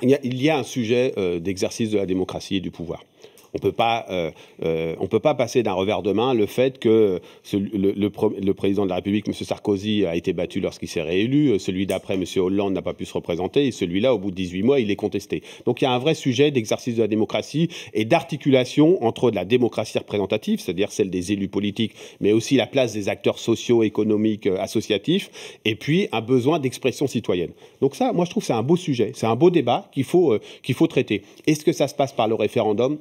il y, a, un sujet euh, d'exercice de la démocratie et du pouvoir. On peut pas, euh, euh, on peut pas passer d'un revers de main le fait que le, président de la République, M. Sarkozy, a été battu lorsqu'il s'est réélu, euh, celui d'après, M. Hollande, n'a pas pu se représenter, et celui-là, au bout de 18 mois, il est contesté. Donc il y a un vrai sujet d'exercice de la démocratie et d'articulation entre la démocratie représentative, c'est-à-dire celle des élus politiques, mais aussi la place des acteurs sociaux, économiques, associatifs, et puis un besoin d'expression citoyenne. Donc ça, moi, je trouve que c'est un beau sujet, c'est un beau débat qu'il faut, qu'il faut traiter. Est-ce que ça se passe par le référendum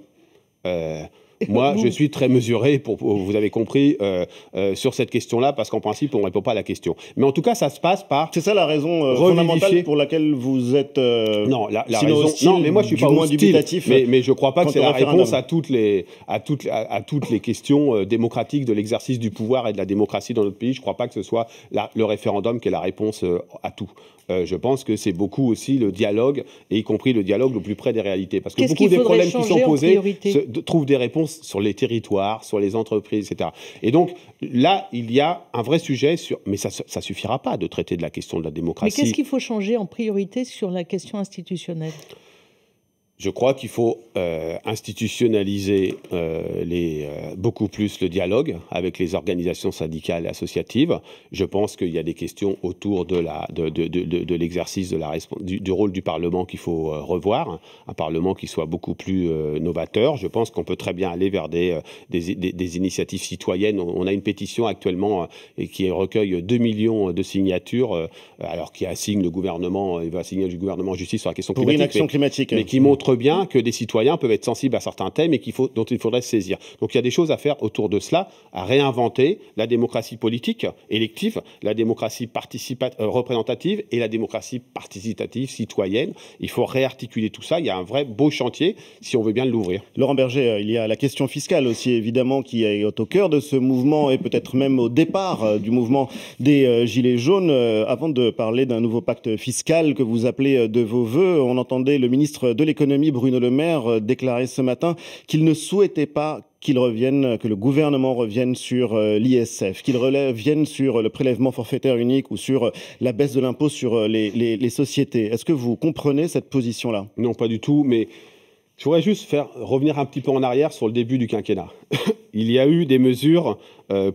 呃。Moi, je suis très mesuré, pour, vous avez compris, euh, euh, sur cette question-là, parce qu'en principe, on ne répond pas à la question. Mais en tout cas, ça se passe par. C'est ça la raison euh, fondamentale pour laquelle vous êtes. non, la, raison. non, mais moi, je suis pas moins dubitatif. Mais, je ne crois pas que c'est la réponse à toutes les, à toutes, à, toutes les questions démocratiques de l'exercice du pouvoir et de la démocratie dans notre pays. Je ne crois pas que ce soit le référendum qui est la réponse à tout. je pense que c'est beaucoup aussi le dialogue, et y compris le dialogue le plus près des réalités. Parce que beaucoup des problèmes qui sont posés trouvent des réponses sur les territoires, sur les entreprises, etc. Et donc là, il y a un vrai sujet sur. Mais ça ne suffira pas de traiter de la question de la démocratie. Mais qu'est-ce qu'il faut changer en priorité sur la question institutionnelle je crois qu'il faut euh, institutionnaliser euh, les, euh, beaucoup plus le dialogue avec les organisations syndicales et associatives. Je pense qu'il y a des questions autour de l'exercice de, de, du, du, rôle du Parlement qu'il faut revoir, un Parlement qui soit beaucoup plus novateur. Je pense qu'on peut très bien aller vers des, des, initiatives citoyennes. On, a une pétition actuellement qui recueille 2 millions de signatures, alors qui assigne le gouvernement, il va assigner le gouvernement justice sur la question Pour Une action climatique. Mais qui montre bien que des citoyens peuvent être sensibles à certains thèmes et qu'il faut, dont il faudrait se saisir. Donc il y a des choses à faire autour de cela, à réinventer la démocratie politique élective, la démocratie euh, représentative et la démocratie participative citoyenne. Il faut réarticuler tout ça. Il y a un vrai beau chantier si on veut bien l'ouvrir. Laurent Berger, euh, il y a la question fiscale aussi, évidemment, qui est au cœur de ce mouvement et peut-être même au départ euh, du mouvement des euh, Gilets jaunes. Avant de parler d'un nouveau pacte fiscal que vous appelez de vos voeux, on entendait le ministre de l'économie Bruno Le Maire, euh, déclarait ce matin qu'il ne souhaitait pas qu'il revienne, euh, que le gouvernement revienne sur euh, l'ISF, qu'il revienne sur le prélèvement forfaitaire unique ou sur la baisse de l'impôt sur les, les sociétés. Est-ce que vous comprenez cette position-là Non, pas du tout, mais je voudrais juste faire revenir un petit peu en arrière sur le début du quinquennat. Il y a eu des mesures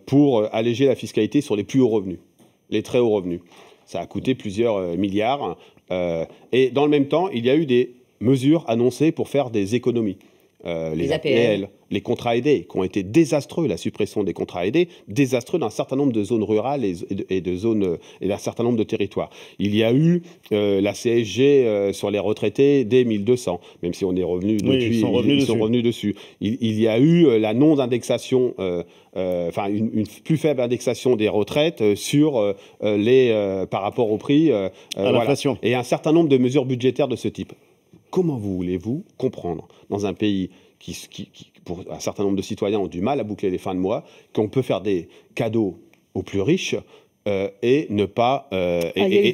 pour alléger la fiscalité sur les plus hauts revenus, les très hauts revenus. Ça a coûté plusieurs milliards. et dans le même temps, il y a eu des mesures annoncées pour faire des économies. Euh, les, APL. les contrats aidés, qui ont été désastreux, la suppression des contrats aidés, désastreux d'un certain nombre de zones rurales et, de zones et d'un certain nombre de territoires. Il y a eu euh, la CSG euh, sur les retraités dès 1200, même si on est revenu depuis, ils sont revenus, dessus. dessus. Il, y a eu la non indexation, enfin une, plus faible indexation des retraites sur les par rapport au prix, et un certain nombre de mesures budgétaires de ce type. Comment voulez-vous comprendre dans un pays qui, pour un certain nombre de citoyens, ont du mal à boucler les fins de mois, qu'on peut faire des cadeaux aux plus riches euh, et ne pas et,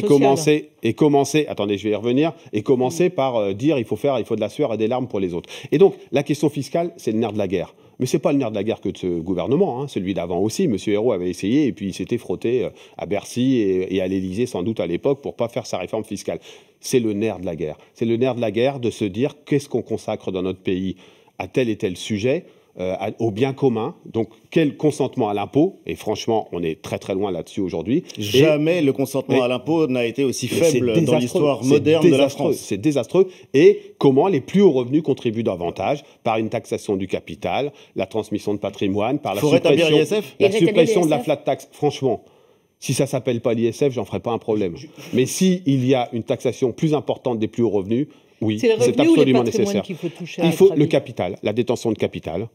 commencer et commencer attendez je vais y revenir et commencer mm. par euh, dire il faut faire il faut de la sueur et des larmes pour les autres et donc la question fiscale c'est le nerf de la guerre mais ce n'est pas le nerf de la guerre que de ce gouvernement, hein. celui d'avant aussi. M. Hérault avait essayé et puis il s'était frotté euh, à Bercy et, et à l'Élysée sans doute à l'époque pour ne pas faire sa réforme fiscale. C'est le nerf de la guerre. C'est le nerf de la guerre de se dire qu'est-ce qu'on consacre dans notre pays à tel et tel sujet euh, au bien commun, donc quel consentement à l'impôt, et franchement, on est très très loin là-dessus aujourd'hui. Jamais le consentement à l'impôt n'a été aussi faible dans l'histoire moderne de la France. C'est désastreux, et comment les plus hauts revenus contribuent davantage par une taxation du capital, la transmission de patrimoine, par la suppression, la suppression de la flat tax, franchement. Si ça s'appelle pas l'ISF, j'en ferai pas un problème. Mais s'il il y a une taxation plus importante des plus hauts revenus, oui, c'est absolument nécessaire. faut, il faut le capital, la détention de capital,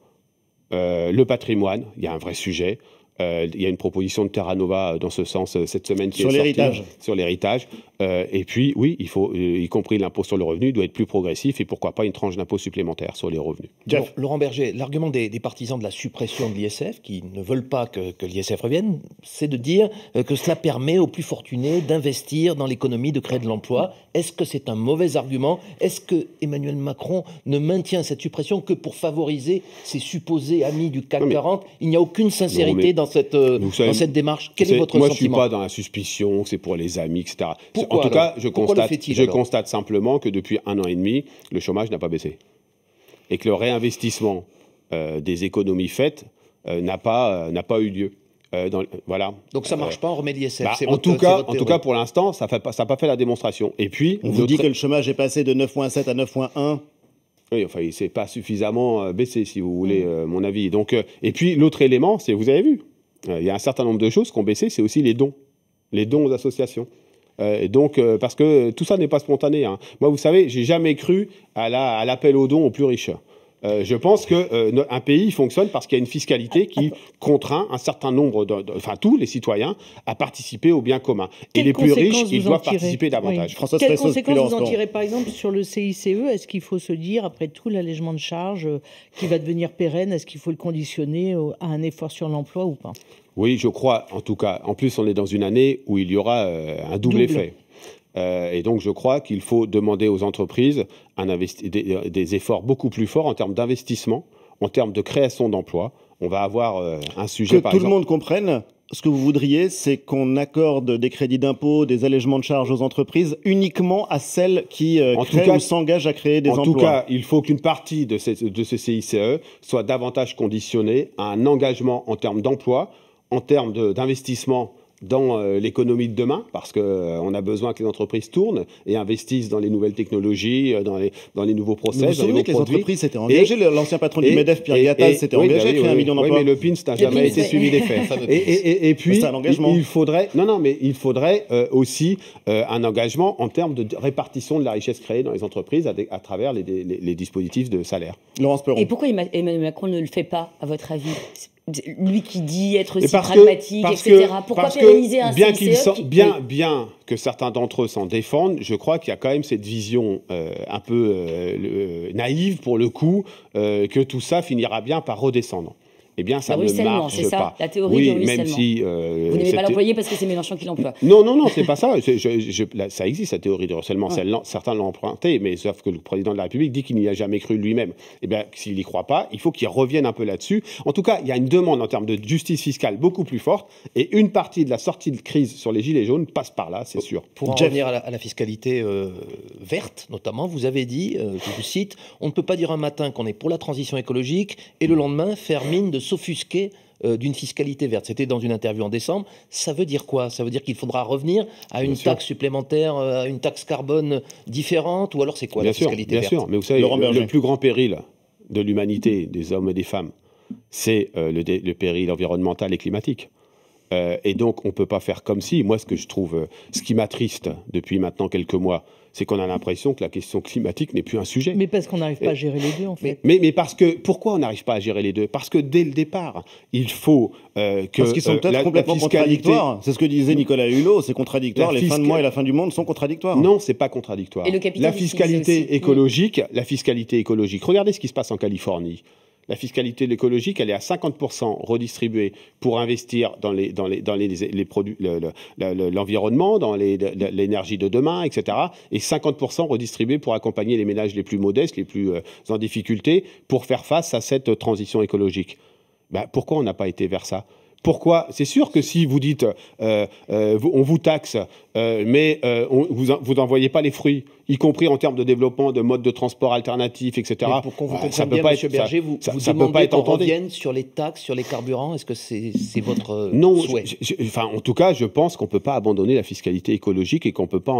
euh, le patrimoine, il y a un vrai sujet. Euh, il y a une proposition de Terra Nova euh, dans ce sens cette semaine qui sur l'héritage. Sur l'héritage, euh, et puis, oui, il faut, euh, y compris l'impôt sur le revenu, doit être plus progressif et pourquoi pas une tranche d'impôt supplémentaire sur les revenus. Laurent Berger, l'argument des, partisans de la suppression de l'ISF, qui ne veulent pas que, l'ISF revienne, c'est de dire euh, que cela permet aux plus fortunés d'investir dans l'économie, de créer de l'emploi. Est-ce que c'est un mauvais argument Est-ce que Emmanuel Macron ne maintient cette suppression que pour favoriser ses supposés amis du CAC 40 Il n'y a aucune sincérité dans, cette, dans cette démarche. Quel est, votre sentiment Moi, je ne suis pas dans la suspicion que c'est pour les amis, etc. Pour, en tout cas, je constate, je constate simplement que depuis un an et demi, le chômage n'a pas baissé. Et que le réinvestissement euh, des économies faites euh, n'a pas, euh, n'a pas eu lieu. Dans, voilà. Donc ça marche pas en remédier bah, en, tout cas, en tout cas, pour l'instant, ça n'a pas, fait la démonstration. Et puis, on vous dit que le chômage est passé de 9,7 à 9,1. Oui, enfin, il s'est pas suffisamment baissé, si vous voulez mm. mon avis. Donc, et puis l'autre élément, c'est vous avez vu, il y a un certain nombre de choses qui ont baissé, c'est aussi les dons, les dons aux associations. Euh, donc, euh, parce que tout ça n'est pas spontané. Hein. Moi, vous savez, j'ai jamais cru à l'appel aux dons aux plus riches. Euh, je pense qu'un euh, pays fonctionne parce qu'il y a une fiscalité qui contraint un certain nombre, de, enfin tous les citoyens, à participer au bien commun. Et les plus riches, ils doivent participer davantage. Quelles conséquences vous en tirez Par exemple, sur le CICE, est-ce qu'il faut se dire, après tout, l'allègement de charges euh, qui va devenir pérenne, est-ce qu'il faut le conditionner à un effort sur l'emploi ou pas oui, je crois, en tout cas. En plus, on est dans une année où il y aura un double. effet. Euh, et donc, je crois qu'il faut demander aux entreprises euh, des, efforts beaucoup plus forts en termes d'investissement, en termes de création d'emplois. On va avoir euh, un sujet. Que tout le monde comprenne, ce que vous voudriez, c'est qu'on accorde des crédits d'impôt, des allègements de charges aux entreprises uniquement à celles qui s'engagent à créer des emplois. En tout cas, il faut qu'une partie de, ces, de ce CICE soit davantage conditionnée à un engagement en termes d'emploi, en termes d'investissement dans euh, l'économie de demain, parce qu'on euh, a besoin que les entreprises tournent et investissent dans les nouvelles technologies, euh, dans les, dans les nouveaux process. Vous vous souvenez les que les entreprises s'étaient engagées, l'ancien patron du MEDEF, Pierre Gattaz, s'était oui, bah engagé à créer un million d'emplois. Oui, mais le PIN, n'a jamais été suivi des faits. et, puis, il faudrait, non, non, mais il faudrait aussi un engagement en termes de répartition de la richesse créée dans les entreprises à, travers les, les, dispositifs de salaire. Laurence Perron. Et pourquoi Emmanuel Macron ne le fait pas, à votre avis lui qui dit être si pragmatique, etc. Pourquoi pérenniser un bien bien, que certains d'entre eux s'en défendent, je crois qu'il y a quand même cette vision euh, un peu euh, euh, naïve pour le coup que tout ça finira bien par redescendre eh bien, ça ne marche ça, pas. La théorie oui, du si euh, vous n'aimez pas l'employé parce que c'est Mélenchon qui l'emploie. Non, non, non, c'est pas ça. ça existe la théorie du ruissellement. Certains l'ont emprunté, mais sauf que le président de la République dit qu'il n'y a jamais cru lui-même. Eh bien, s'il n'y croit pas, il faut qu'il revienne un peu là-dessus. En tout cas, il y a une demande en termes de justice fiscale beaucoup plus forte, et une partie de la sortie de crise sur les gilets jaunes passe par là, c'est sûr. Pour en revenir à la, fiscalité euh, verte, notamment, vous avez dit, euh, je vous cite, on ne peut pas dire un matin qu'on est pour la transition écologique et le lendemain faire mine de s'offusquer euh, d'une fiscalité verte. C'était dans une interview en décembre. Ça veut dire quoi Ça veut dire qu'il faudra revenir à une taxe supplémentaire, euh, à une taxe carbone différente Ou alors c'est quoi la fiscalité verte bien sûr. mais vous savez, le, plus grand péril de l'humanité, des hommes et des femmes, c'est euh, le, péril environnemental et climatique. et donc, on ne peut pas faire comme si. Moi, ce que je trouve, ce qui m'attriste depuis maintenant quelques mois, c'est qu'on a l'impression que la question climatique n'est plus un sujet. Mais parce qu'on n'arrive pas à gérer les deux, en fait. Mais, mais, parce que pourquoi on n'arrive pas à gérer les deux Parce que dès le départ, il faut euh, que parce qu'ils sont euh, être complètement contradictoires. C'est ce que disait Nicolas Hulot. C'est contradictoire. Les fins de mois et la fin du monde sont contradictoires. Non, c'est pas contradictoire. la fiscalité écologique, la fiscalité écologique. Regardez ce qui se passe en Californie. La fiscalité écologique, elle est à 50% redistribuée pour investir dans les, dans dans les, l'environnement, dans l'énergie de demain, etc. Et 50% redistribuée pour accompagner les ménages les plus modestes, les plus euh, en difficulté, pour faire face à cette transition écologique. Ben, pourquoi on n'a pas été vers ça pourquoi C'est sûr que si vous dites euh, euh, on vous taxe, mais on, vous n'envoyez pas les fruits, y compris en termes de développement de modes de transport alternatifs, etc. pour qu'on vous ah, comprenne ça bien, pas Berger, vous, vous demandez pas qu'on revienne sur les taxes, sur les carburants. Est-ce que c'est votre souhait Non, enfin, en tout cas, je pense qu'on ne peut pas abandonner la fiscalité écologique et qu'on ne peut pas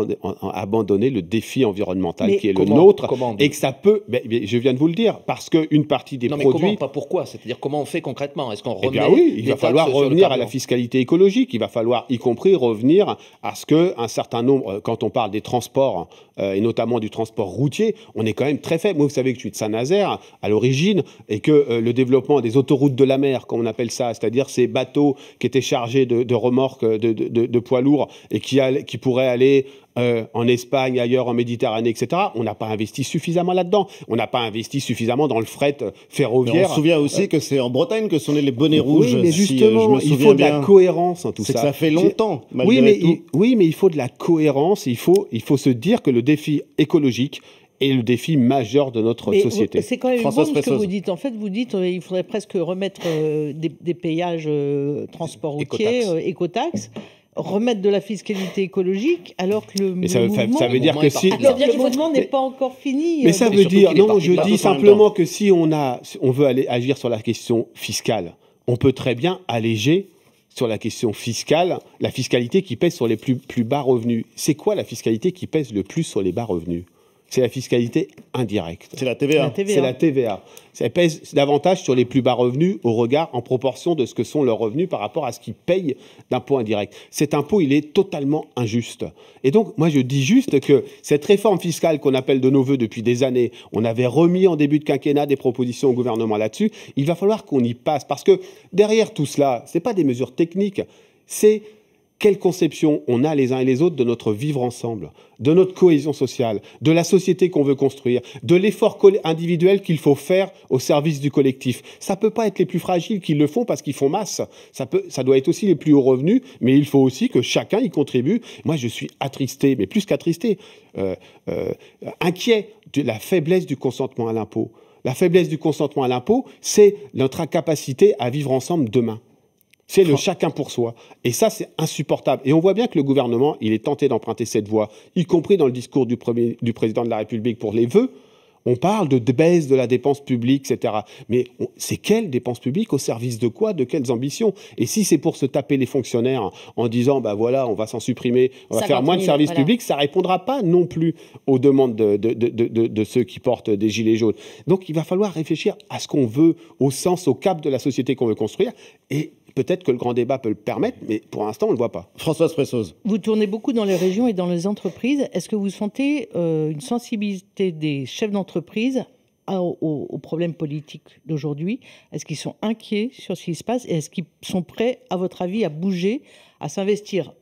abandonner le défi environnemental qui est le nôtre. et que ça peut, je viens de vous le dire, parce qu'une partie des produits... Non, mais comment, pas pourquoi C'est-à-dire comment on fait concrètement Est-ce qu'on remet eh bien oui, il va falloir revenir à la fiscalité écologique. Il va falloir, y compris, revenir à ce qu'un certain nombre, euh, quand on parle des transports, euh, notamment du transport routier, on est quand même très faible. Moi, vous savez que je suis de Saint-Nazaire à l'origine et que euh, le développement des autoroutes de la mer, comme on appelle ça, c'est-à-dire ces bateaux qui étaient chargés de, remorques, euh, de, poids lourds et qui pourraient aller euh, en Espagne, ailleurs, en Méditerranée, etc. On n'a pas investi suffisamment là-dedans. On n'a pas investi suffisamment dans le fret euh, ferroviaire. on se souvient aussi que c'est en Bretagne que sont les bonnets rouges. Oui, mais euh, justement, il faut de la cohérence en tout ça. Que ça fait longtemps. Malgré oui, mais tout. oui, mais il faut de la cohérence. Il faut, il faut se dire que le défi écologique, est le défi majeur de notre société. C'est quand même bon ce que vous dites. En fait, vous dites qu'il faudrait presque remettre des, des, payages transport routier, écotaxe remettre de la fiscalité écologique alors que le mais ça, mouvement, veut dire que si ah, n'est pas encore fini. Mais euh, ça veut dire non, je dis simplement que si on a, on veut aller agir sur la question fiscale, on peut très bien alléger sur la question fiscale, la fiscalité qui pèse sur les plus bas revenus. C'est quoi la fiscalité qui pèse le plus sur les bas revenus c'est la fiscalité indirecte. C'est la TVA. C'est la TVA. Ça pèse davantage sur les plus bas revenus au regard en proportion de ce que sont leurs revenus par rapport à ce qu'ils payent d'impôts indirects. Cet impôt, il est totalement injuste. Et donc, moi, je dis juste que cette réforme fiscale qu'on appelle de nos voeux depuis des années, on avait remis en début de quinquennat des propositions au gouvernement là-dessus. Il va falloir qu'on y passe parce que derrière tout cela, ce n'est pas des mesures techniques, c'est quelle conception on a les uns et les autres de notre vivre ensemble, de notre cohésion sociale, de la société qu'on veut construire, de l'effort individuel qu'il faut faire au service du collectif. Ça ne peut pas être les plus fragiles qui le font parce qu'ils font masse. Ça, peut, ça doit être aussi les plus hauts revenus, mais il faut aussi que chacun y contribue. Moi, je suis attristé, mais plus qu'attristé, euh, euh, inquiet de la faiblesse du consentement à l'impôt. La faiblesse du consentement à l'impôt, c'est notre incapacité à vivre ensemble demain. C'est le chacun pour soi. Et ça, c'est insupportable. Et on voit bien que le gouvernement, il est tenté d'emprunter cette voie, y compris dans le discours du, président de la République pour les vœux. On parle de baisse de la dépense publique, etc. Mais c'est quelle dépense publique au service de quoi, de quelles ambitions Et si c'est pour se taper les fonctionnaires en disant, bah voilà, on va s'en supprimer, on va faire moins de services publics, ça répondra pas non plus aux demandes de, de, ceux qui portent des gilets jaunes. Donc il va falloir réfléchir à ce qu'on veut, au sens, au cap de la société qu'on veut construire, et Peut-être que le grand débat peut le permettre, mais pour l'instant, on ne le voit pas. Françoise Pressose. Vous tournez beaucoup dans les régions et dans les entreprises. Est-ce que vous sentez euh, une sensibilité des chefs d'entreprise aux, aux, problèmes politiques d'aujourd'hui Est-ce qu'ils sont inquiets sur ce qui se passe et est-ce qu'ils sont prêts, à votre avis, à bouger, à s'investir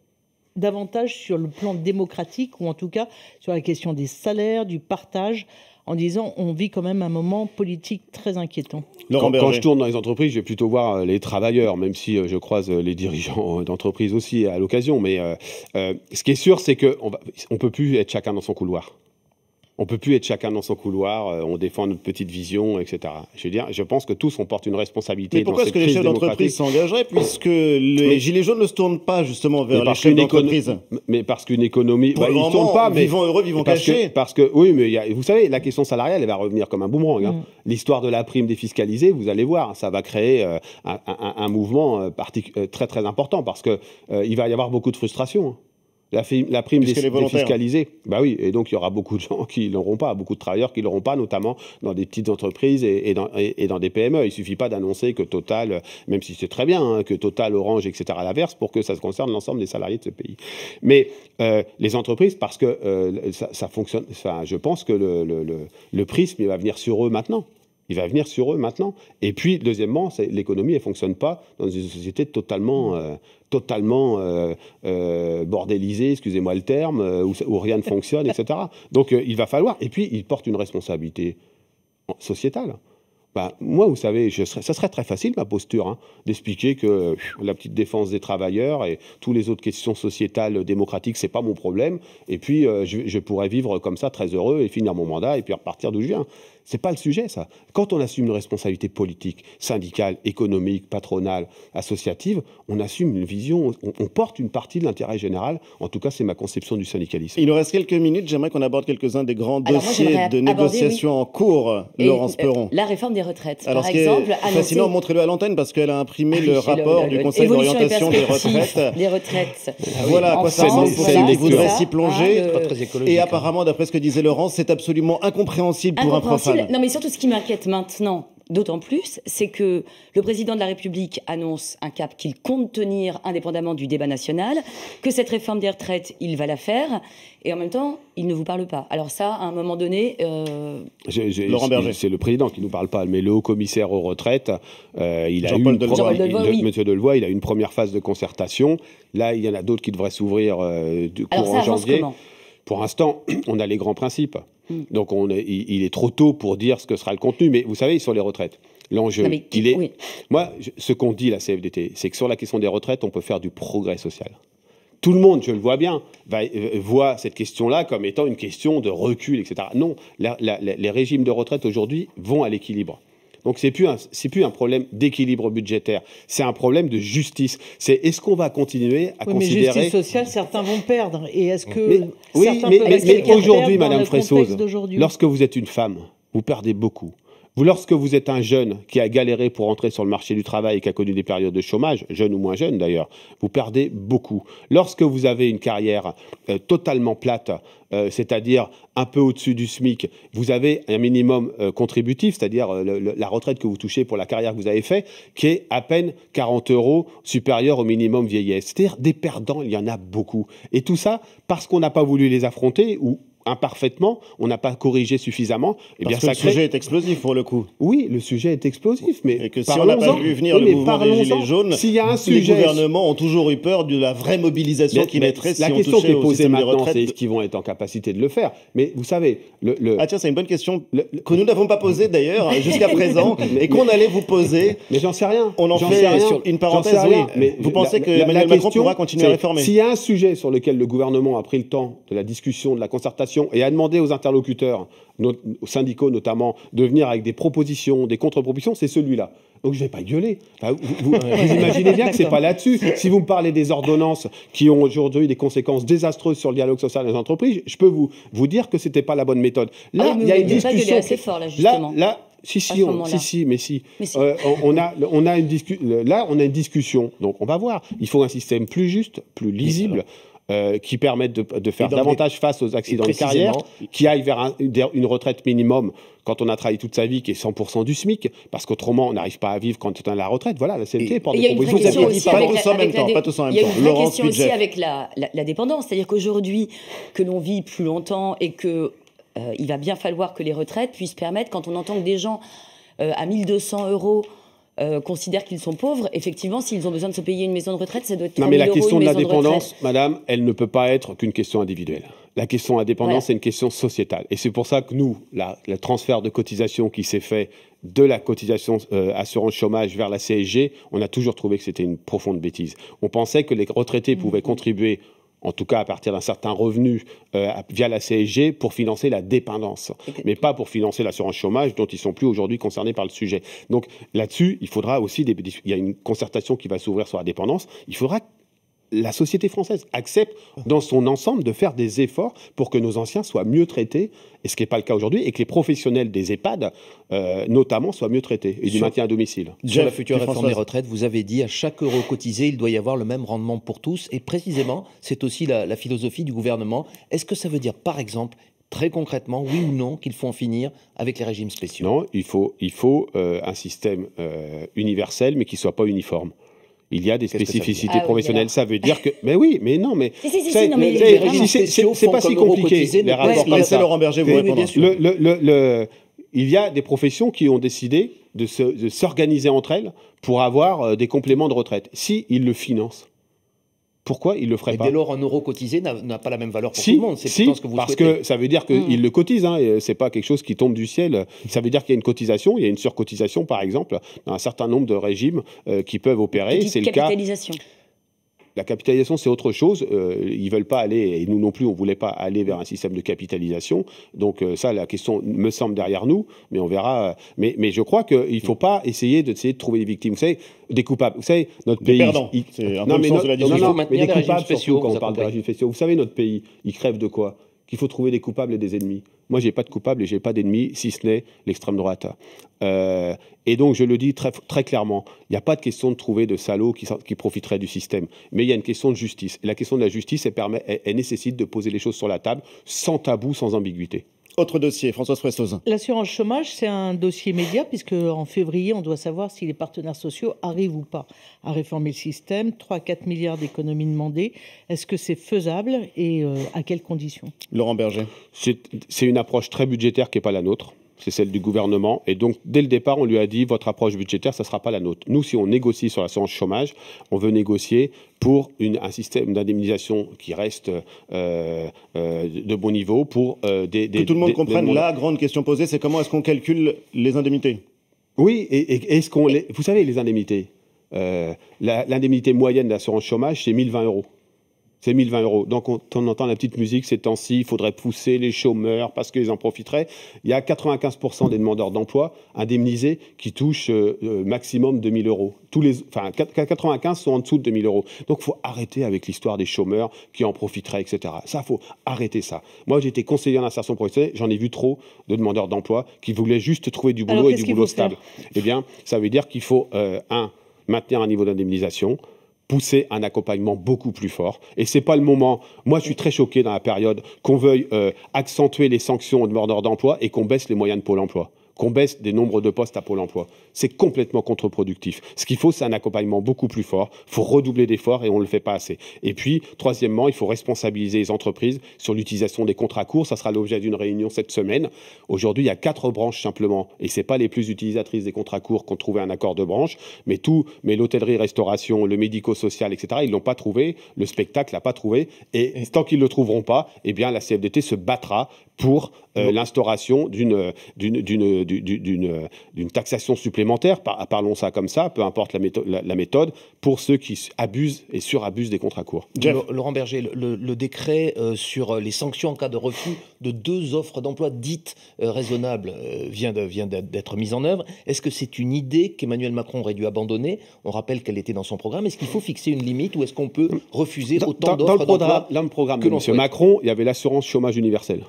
davantage sur le plan démocratique ou en tout cas sur la question des salaires, du partage en disant on vit quand même un moment politique très inquiétant. Quand, je tourne dans les entreprises, je vais plutôt voir euh, les travailleurs, même si euh, je croise euh, les dirigeants d'entreprises aussi à l'occasion. Mais ce qui est sûr, c'est qu'on ne on peut plus être chacun dans son couloir on peut plus être chacun dans son couloir, euh, on défend notre petite vision, etc. Je veux dire, je pense que tous on porte une responsabilité. Mais pourquoi est-ce que les chefs d'entreprise s'engageraient puisque les gilets jaunes ne se tournent pas justement vers les chefs d'entreprise Mais parce qu'une économie, bah, ils ne tournent pas. Mais vivant heureux, vivant parce cachés. parce que oui, mais vous savez, la question salariale, elle va revenir comme un boomerang. Hein. Mm. L'histoire de la prime défiscalisée, vous allez voir, ça va créer euh, un, mouvement euh, très très important parce que il va y avoir beaucoup de frustration. Hein. La, prime des, défiscalisée. Bah oui, et donc il y aura beaucoup de gens qui l'auront pas, beaucoup de travailleurs qui l'auront pas, notamment dans des petites entreprises et, dans, des PME. Il suffit pas d'annoncer que Total, euh, même si c'est très bien, hein, que Total, Orange, etc. à l'inverse, pour que ça se concerne l'ensemble des salariés de ce pays. Mais euh, les entreprises, parce que euh, ça, fonctionne, je pense que le, prisme va venir sur eux maintenant il va venir sur eux maintenant. Et puis, deuxièmement, l'économie, ne fonctionne pas dans une société totalement, euh, totalement euh, euh, bordélisée, excusez-moi le terme, où, rien ne fonctionne, etc. Donc, il va falloir. Et puis, il porte une responsabilité sociétale. Ben, moi, vous savez, je ça serait très facile, ma posture, hein, d'expliquer que la petite défense des travailleurs et toutes les autres questions sociétales, démocratiques, ce n'est pas mon problème. Et puis, je, je, pourrais vivre comme ça, très heureux, et finir mon mandat, et puis repartir d'où je viens n'est pas le sujet, ça. Quand on assume une responsabilité politique, syndicale, économique, patronale, associative, on assume une vision, on, porte une partie de l'intérêt général. En tout cas, c'est ma conception du syndicalisme. Il nous reste quelques minutes. J'aimerais qu'on aborde quelques-uns des grands dossiers de négociation en cours, Laurence euh, la réforme des retraites, par exemple. Annoncée... Fascinant, montrez-le à l'antenne parce qu'elle a imprimé ah le rapport du Conseil d'orientation des retraites. Les retraites. voilà, ah quoi ça Il voudrait s'y plonger. Ah, et hein. apparemment, d'après ce que disait Laurence, c'est absolument incompréhensible pour un profane non, mais surtout, ce qui m'inquiète maintenant, D'autant plus, c'est que le président de la République annonce un cap qu'il compte tenir indépendamment du débat national, que cette réforme des retraites, il va la faire, et en même temps, il ne vous parle pas. Alors ça, à un moment donné... Euh, Laurent Berger. C'est le président qui ne nous parle pas, mais le haut-commissaire aux retraites, euh, il a eu... Une a une première phase de concertation. Là, il y en a d'autres qui devraient s'ouvrir euh, courant janvier. Pour l'instant, on a les grands principes. Mm. Donc on il, est trop tôt pour dire ce que sera le contenu, mais vous savez, sur les retraites, l'enjeu, est... Moi, ce qu'on dit, la CFDT, c'est que sur la question des retraites, on peut faire du progrès social tout le monde, je le vois bien, euh, voit cette question-là comme étant une question de recul, etc. Non, les régimes de retraite aujourd'hui vont à l'équilibre. Donc c'est plus plus un problème d'équilibre budgétaire, c'est un problème de justice. C'est est-ce qu'on va continuer à oui, considérer mais justice sociale, certains vont perdre et est-ce que certains oui, mais, aujourd'hui, Madame Fressoz, lorsque vous êtes une femme, vous perdez beaucoup lorsque vous êtes un jeune qui a galéré pour entrer sur le marché du travail et qui a connu des périodes de chômage, jeune ou moins jeune d'ailleurs, vous perdez beaucoup. Lorsque vous avez une carrière euh, totalement plate, euh, c'est-à-dire un peu au-dessus du SMIC, vous avez un minimum euh, contributif, c'est-à-dire la retraite que vous touchez pour la carrière que vous avez faite, qui est à peine 40 euros supérieur au minimum vieillesse. C'est-à-dire des perdants, il y en a beaucoup. Et tout ça parce qu'on n'a pas voulu les affronter ou imparfaitement, on n'a pas corrigé suffisamment. Et eh bien, ça le sujet est explosif pour le coup. Oui, le sujet est explosif, mais et que si on n'a pas vu venir le mouvement des gilets jaunes, y a un sujet... les gouvernements ont toujours eu peur de la vraie mobilisation qui mettrait si la question qui est posée maintenant, c'est ce qu'ils vont être en capacité de le faire Mais vous savez, le, ah tiens, c'est une bonne question que nous n'avons pas posée d'ailleurs jusqu'à présent et qu'on allait vous poser. Mais j'en sais rien. On en, fait Sur une parenthèse. Mais vous pensez que la Macron pourra continuer à réformer S'il y a un sujet sur lequel le gouvernement a pris le temps de la discussion, de la concertation et à demander aux interlocuteurs, aux syndicaux notamment, de venir avec des propositions, des contre-propositions, c'est celui-là. Donc je vais pas gueuler. vous, imaginez bien que ce n'est pas là-dessus. Si vous me parlez des ordonnances qui ont aujourd'hui des conséquences désastreuses sur le dialogue social des entreprises, je peux vous, vous dire que ce n'était pas la bonne méthode. Là, ah il y a une discussion. Assez là, justement. là, si si, si, si, mais si. Euh, a, on a une là, on a une discussion. Donc, on va voir. Il faut un système plus juste, plus lisible. Euh, qui permettent de, faire davantage face aux accidents de carrière, qui aillent vers une retraite minimum quand on a travaillé toute sa vie qui est 100% du SMIC, parce qu'autrement on n'arrive pas à vivre quand on est à la retraite. Voilà, la CNT porte des propositions. Pas en même Il y a une question, aussi avec la, dépendance, c'est-à-dire qu'aujourd'hui que l'on vit plus longtemps et que euh, il va bien falloir que les retraites puissent permettre, quand on entend que des gens euh, à 1200 euros euh, considèrent qu'ils sont pauvres, effectivement, s'ils ont besoin de se payer une maison de retraite, ça doit être. Non, mais la question de la dépendance, madame, elle ne peut pas être qu'une question individuelle. La question de la dépendance est une question sociétale. Et c'est pour ça que nous, la, le transfert de cotisation qui s'est fait de la cotisation euh, assurance chômage vers la CSG, on a toujours trouvé que c'était une profonde bêtise. On pensait que les retraités pouvaient mhm. contribuer en tout cas à partir d'un certain revenu euh, via la CSG pour financer la dépendance, mais pas pour financer l'assurance chômage dont ils sont plus aujourd'hui concernés par le sujet. Donc là-dessus, il faudra aussi il y a une concertation qui va s'ouvrir sur la dépendance. Il faudra la société française accepte dans son ensemble de faire des efforts pour que nos anciens soient mieux traités, et ce qui n'est pas le cas aujourd'hui, et que les professionnels des EHPAD, euh, notamment, soient mieux traités, et du maintien à domicile. Sur la future réforme des retraites, vous avez dit à chaque euro cotisé, il doit y avoir le même rendement pour tous, et précisément, c'est aussi la, philosophie du gouvernement. Est-ce que ça veut dire, par exemple, très concrètement, oui ou non, qu'il faut en finir avec les régimes spéciaux Non, il faut, euh, un système euh, universel, mais qui ne soit pas uniforme il y a des spécificités ah professionnelles. Ça veut dire que, mais oui, mais non, mais c'est pas si compliqué. Les Laurent Berger vous répondre. Le, il y a des professions qui ont décidé de s'organiser entre elles pour avoir euh, des compléments de retraite. Si ils le financent, pourquoi il le ferait pas Dès lors, un euro cotisé n'a pas la même valeur pour tout le monde. C'est si, ce que vous parce que ça veut dire qu'il mm. le cotise. Hein, ce n'est pas quelque chose qui tombe du ciel. Ça veut dire qu'il y a une cotisation, il y a une surcotisation, par exemple, dans un certain nombre de régimes euh, qui peuvent opérer. C'est le cas. Capitalisation. La capitalisation, c'est autre chose. Ils euh, ils veulent pas aller, et nous non plus, on voulait pas aller vers un système de capitalisation. Donc euh, ça, la question me semble derrière nous, mais on verra. Mais, je crois qu'il faut pas essayer de, de trouver des victimes. Vous savez, des coupables. Vous savez, notre pays. non, mais, de la non, mais des, quand on parle des Vous savez, notre pays, il crève de quoi Qu'il faut trouver des coupables et des ennemis. Moi, j'ai pas de coupable et j'ai pas d'ennemi, si ce n'est l'extrême droite. Euh, et donc, je le dis très, clairement, il n'y a pas de question de trouver de salauds qui, profiteraient du système, mais il y a une question de justice. Et la question de la justice, permet, elle nécessite de poser les choses sur la table, sans tabou, sans ambiguïté. Autre dossier, Françoise Fressoz. L'assurance chômage, c'est un dossier média, puisque en février, on doit savoir si les partenaires sociaux arrivent ou pas à réformer le système. 3-4 milliards d'économies demandées. Est-ce que c'est faisable et euh, à quelles conditions Laurent Berger. C'est une approche très budgétaire qui n'est pas la nôtre c'est celle du gouvernement. Et donc, dès le départ, on lui a dit, votre approche budgétaire, ça ne sera pas la nôtre. Nous, si on négocie sur l'assurance chômage, on veut négocier pour un système d'indemnisation qui reste euh, euh, de bon niveau pour euh, des, Que tout le monde comprenne, la grande question posée, c'est comment est-ce qu'on calcule les indemnités Oui, et, est-ce qu'on... Les... Vous savez, les indemnités. L'indemnité moyenne d'assurance chômage, c'est 1020 euros. C'est 1020 euros. Donc, on, entend la petite musique ces temps-ci, il faudrait pousser les chômeurs parce qu'ils en profiteraient. Il y a 95% des demandeurs d'emploi indemnisés qui touchent euh, euh, maximum 2000 euros. Tous les, enfin, 95 sont en dessous de 2000 euros. Donc, il faut arrêter avec l'histoire des chômeurs qui en profiteraient, etc. Ça, faut arrêter ça. Moi, j'étais conseiller en insertion professionnelle, j'en ai vu trop de demandeurs d'emploi qui voulaient juste trouver du boulot et du boulot stable. Eh bien, ça veut dire qu'il faut, euh, un, maintenir un niveau d'indemnisation, pousser un accompagnement beaucoup plus fort. Et c'est pas le moment. Moi, je suis très choqué dans la période qu'on veuille euh, accentuer les sanctions aux demandeurs d'emploi et qu'on baisse les moyens de Pôle emploi qu'on baisse des nombres de postes à Pôle emploi. C'est complètement contre-productif. Ce qu'il faut, c'est un accompagnement beaucoup plus fort. Il faut redoubler d'efforts et on ne le fait pas assez. Et puis, troisièmement, il faut responsabiliser les entreprises sur l'utilisation des contrats courts. Ça sera l'objet d'une réunion cette semaine. Aujourd'hui, il y a quatre branches simplement. Et ce n'est pas les plus utilisatrices des contrats courts qui ont trouvé un accord de branche. Mais tout, mais l'hôtellerie, restauration, le médico-social, etc., ils ne l'ont pas trouvé. Le spectacle n'a pas trouvé. Et, tant qu'ils ne le trouveront pas, eh bien, la CFDT se battra pour euh, l'instauration d'une euh, euh, d'une taxation supplémentaire, parlons ça comme ça, peu importe la méthode, la, méthode pour ceux qui abusent et surabusent des contrats courts. Laurent Berger, le, décret euh, sur euh, les sanctions en cas de refus de deux offres d'emploi dites raisonnables vient, vient d'être mis en œuvre. Est-ce que c'est une idée qu'Emmanuel Macron aurait dû abandonner On rappelle qu'elle était dans son programme. Est-ce qu'il faut fixer une limite ou est-ce qu'on peut refuser autant d'offres d'emploi que M. Macron, il y avait l'assurance chômage universelle.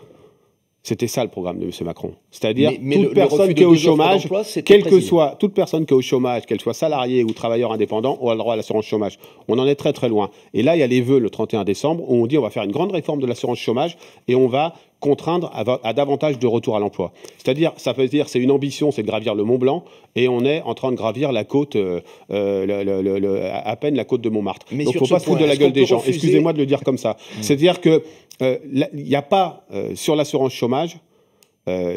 C'était ça le programme de M. Macron. C'est-à-dire, toute personne qui est au chômage, quelle que soit, toute personne qui est au chômage, qu'elle soit salariée ou travailleur indépendant, aura le droit à l'assurance chômage. On en est très très loin. Et là, il y a les vœux le 31 décembre où on dit on va faire une grande réforme de l'assurance chômage et on va contraindre à, davantage de retour à l'emploi. C'est-à-dire, ça veut dire, c'est une ambition, c'est de gravir le Mont Blanc, et on est en train de gravir la côte, euh, euh, à peine la côte de Montmartre. Mais Donc, il faut pas foutre de la gueule des gens. Excusez-moi de le dire comme ça. Hmm. C'est-à-dire que il euh, n'y a pas sur l'assurance chômage,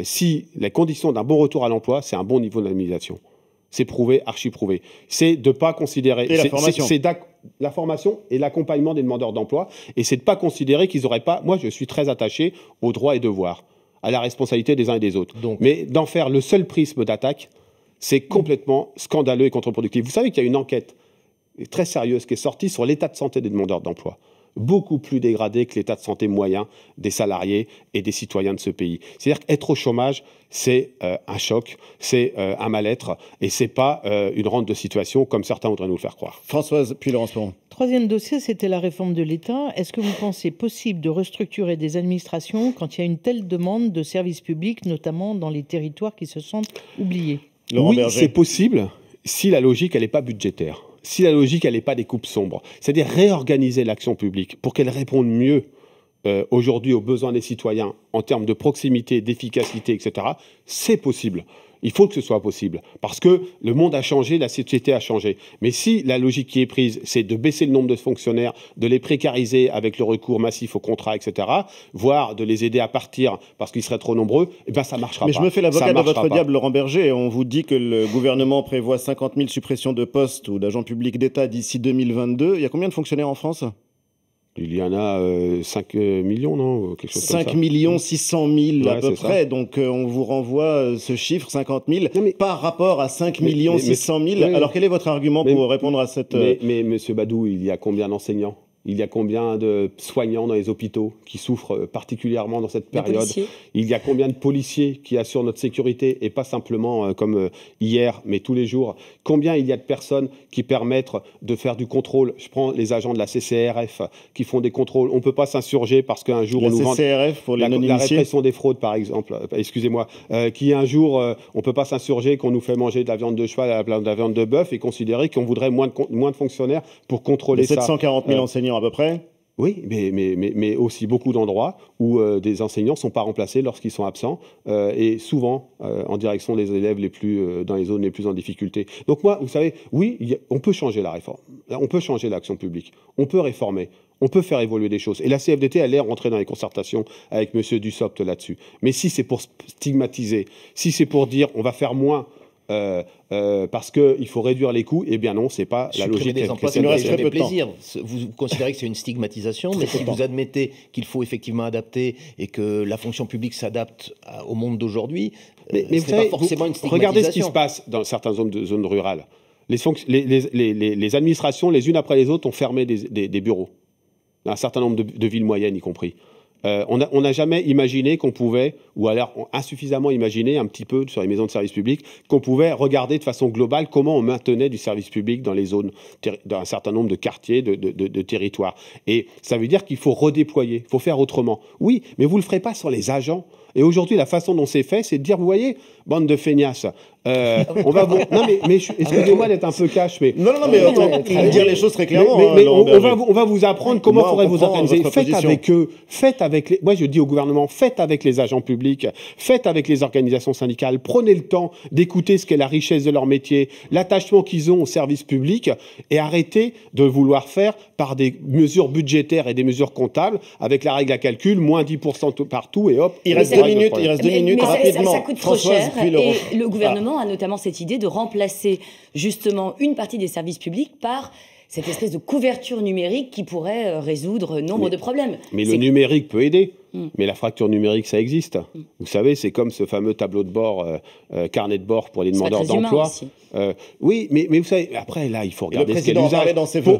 si les conditions d'un bon retour à l'emploi, c'est un bon niveau d'indemnisation c'est prouvé, archi prouvé. C'est de pas considérer. Et la formation. la formation et l'accompagnement des demandeurs d'emploi. Et c'est de pas considérer qu'ils n'auraient pas. Moi, je suis très attaché aux droits et devoirs, à la responsabilité des uns et des autres. Mais d'en faire le seul prisme d'attaque, c'est complètement scandaleux et contre-productif. Vous savez qu'il y a une enquête très sérieuse qui est sortie sur l'état de santé des demandeurs d'emploi beaucoup plus dégradé que l'état de santé moyen des salariés et des citoyens de ce pays. C'est-à-dire qu'être au chômage, c'est euh, un choc, c'est euh, un mal-être, et c'est pas euh, une rente de situation comme certains voudraient nous le faire croire. Françoise, puis Laurence Troisième dossier, c'était la réforme de l'État. Est-ce que vous pensez possible de restructurer des administrations quand il y a une telle demande de services publics, notamment dans les territoires qui se sentent oubliés Oui, c'est possible si la logique, elle n'est pas budgétaire si la logique, elle n'est pas des coupes sombres. C'est-à-dire réorganiser l'action publique pour qu'elle réponde mieux euh, aujourd'hui aux besoins des citoyens en termes de proximité, d'efficacité, etc. C'est possible. Il faut que ce soit possible, parce que le monde a changé, la société a changé. Mais si la logique qui est prise, c'est de baisser le nombre de fonctionnaires, de les précariser avec le recours massif aux contrats, etc., voire de les aider à partir parce qu'ils seraient trop nombreux, eh ben ça marchera pas. Mais je me fais l'avocat de votre diable, Laurent Berger. On vous dit que le gouvernement prévoit 50 000 suppressions de postes ou d'agents publics d'État d'ici 2022. Il y a combien de fonctionnaires en France il y en a 5 euh, euh, millions, non 5 millions 600 000 à peu près. Donc euh, on vous renvoie ce chiffre, 50 000, par rapport à 5 millions 600 000. Alors quel est votre argument pour répondre à cette... Mais, Monsieur Badou, il y a combien d'enseignants il y a combien de soignants dans les hôpitaux qui souffrent euh, particulièrement dans cette période Il y a combien de policiers qui assurent notre sécurité et pas simplement euh, comme euh, hier, mais tous les jours Combien il y a de personnes qui permettent de faire du contrôle Je prends les agents de la CCRF qui font des contrôles. On ne peut pas s'insurger parce qu'un jour la on nous CCRF pour les la, la, répression des fraudes, par exemple. Excusez-moi. qui un jour on ne peut pas s'insurger qu'on nous fait manger de la viande de cheval à la, de la viande de bœuf et considérer qu'on voudrait moins de, moins de fonctionnaires pour contrôler les 740 ça. 000 enseignants à peu près oui, mais, mais, mais, aussi beaucoup d'endroits où euh, des enseignants ne sont pas remplacés lorsqu'ils sont absents, euh, et souvent euh, en direction des élèves les plus, dans les zones les plus en difficulté. Donc moi, vous savez, oui, on peut changer la réforme, on peut changer l'action publique, on peut réformer, on peut faire évoluer des choses. Et la CFDT, elle est rentrée dans les concertations avec M. Dussopt là-dessus. Mais si c'est pour stigmatiser, si c'est pour dire on va faire moins euh, euh, parce qu'il faut réduire les coûts, et eh bien non, c'est pas la logique. Des emplois, ça ne plaisir. Vous, considérez que c'est une stigmatisation, mais si vous admettez qu'il faut effectivement adapter et que la fonction publique s'adapte au monde d'aujourd'hui, mais, euh, mais pas forcément une stigmatisation. Regardez ce qui se passe dans certaines zones, rurales. Les, administrations, les unes après les autres, ont fermé des, bureaux. Un certain nombre de villes moyennes, y compris. Euh, on n'a jamais imaginé qu'on pouvait, ou alors insuffisamment imaginé un petit peu sur les maisons de service public, qu'on pouvait regarder de façon globale comment on maintenait du service public dans les zones, dans un certain nombre de quartiers, de, de, territoires. Et ça veut dire qu'il faut redéployer, il faut faire autrement. Oui, mais vous ne le ferez pas sur les agents. Et aujourd'hui, la façon dont c'est fait, c'est de dire, vous voyez, bande de feignasses. Euh, non, mais, excusez-moi d'être un peu cash, mais... Non, dire les choses très clairement. Hein, on, va vous, apprendre comment vous organiser. Faites avec eux, faites avec les... Moi, je dis au gouvernement, faites avec les agents publics, faites avec les organisations syndicales, prenez le temps d'écouter ce qu'est la richesse de leur métier, l'attachement qu'ils ont au service public, et arrêtez de vouloir faire par des mesures budgétaires et des mesures comptables, avec la règle à calcul, moins 10% partout, et hop... Il reste deux minutes, il reste deux minutes, rapidement. Ça, coûte trop cher et le, gouvernement ah. a notamment cette idée de remplacer justement une partie des services publics par cette espèce de couverture numérique qui pourrait euh, résoudre nombre de problèmes. Mais le numérique peut aider. Hmm. Mais la fracture numérique, ça existe. Hmm. Vous savez, c'est comme ce fameux tableau de bord, euh, euh, carnet de bord pour les demandeurs d'emploi. oui, mais, mais, vous savez, après, là, il faut regarder ce dans l'usage.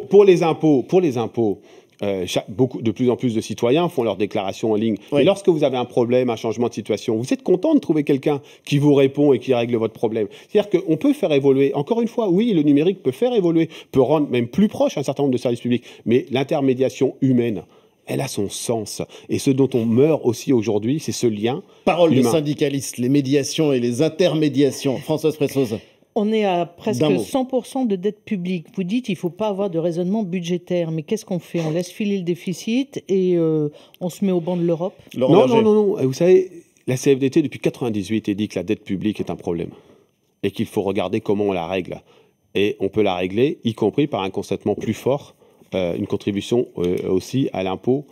pour les impôts, pour les impôts, euh, beaucoup, de plus en plus de citoyens font leurs déclarations en ligne. Et lorsque vous avez un problème, un changement de situation, vous êtes content de trouver quelqu'un qui vous répond et qui règle votre problème. C'est-à-dire qu'on peut faire évoluer, encore une fois, oui, le numérique peut faire évoluer, peut rendre même plus proche un certain nombre de services publics, mais l'intermédiation humaine, elle a son sens. Et ce dont on meurt aussi aujourd'hui, c'est ce lien. Parole du syndicaliste les médiations et les intermédiations. Françoise Pressose. On est à presque 100% de dette publique. Vous dites il ne faut pas avoir de raisonnement budgétaire, mais qu'est-ce qu'on fait On laisse filer le déficit et euh, on se met au banc de l'Europe Non, non, non, Vous savez, la CFDT depuis 1998 dit que la dette publique est un problème et qu'il faut regarder comment on la règle. Et on peut la régler, y compris par un consentement plus fort, euh, une contribution euh, aussi à l'impôt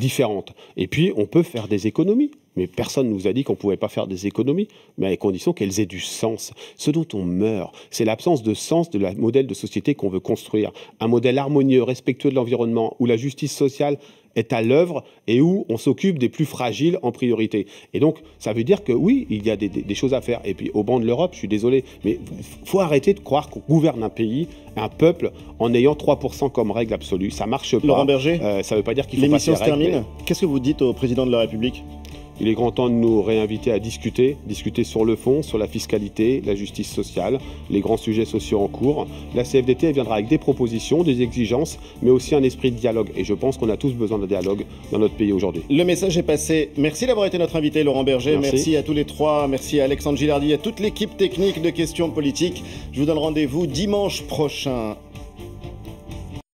différente. Et puis, on peut faire des économies. Mais personne ne nous a dit qu'on ne pouvait pas faire des économies, mais à condition qu'elles aient du sens. Ce dont on meurt, c'est l'absence de sens de la modèle de société qu'on veut construire. Un modèle harmonieux, respectueux de l'environnement, où la justice sociale est à l'œuvre et où on s'occupe des plus fragiles en priorité. Et donc, ça veut dire que oui, il y a des, choses à faire. Et puis, au banc de l'Europe, je suis désolé, mais faut arrêter de croire qu'on gouverne un pays, un peuple, en ayant 3% comme règle absolue. Ça marche pas. Laurent Berger, euh, ça veut pas dire qu'il faut L'émission se termine. Qu'est-ce que vous dites au président de la République il est grand temps de nous réinviter à discuter, discuter sur le fond, sur la fiscalité, la justice sociale, les grands sujets sociaux en cours. La CFDT viendra avec des propositions, des exigences, mais aussi un esprit de dialogue. Et je pense qu'on a tous besoin de dialogue dans notre pays aujourd'hui. Le message est passé. Merci d'avoir été notre invité, Laurent Berger. Merci. à tous les trois. Merci à Alexandre Gilardi, à toute l'équipe technique de questions politiques. Je vous donne rendez-vous dimanche prochain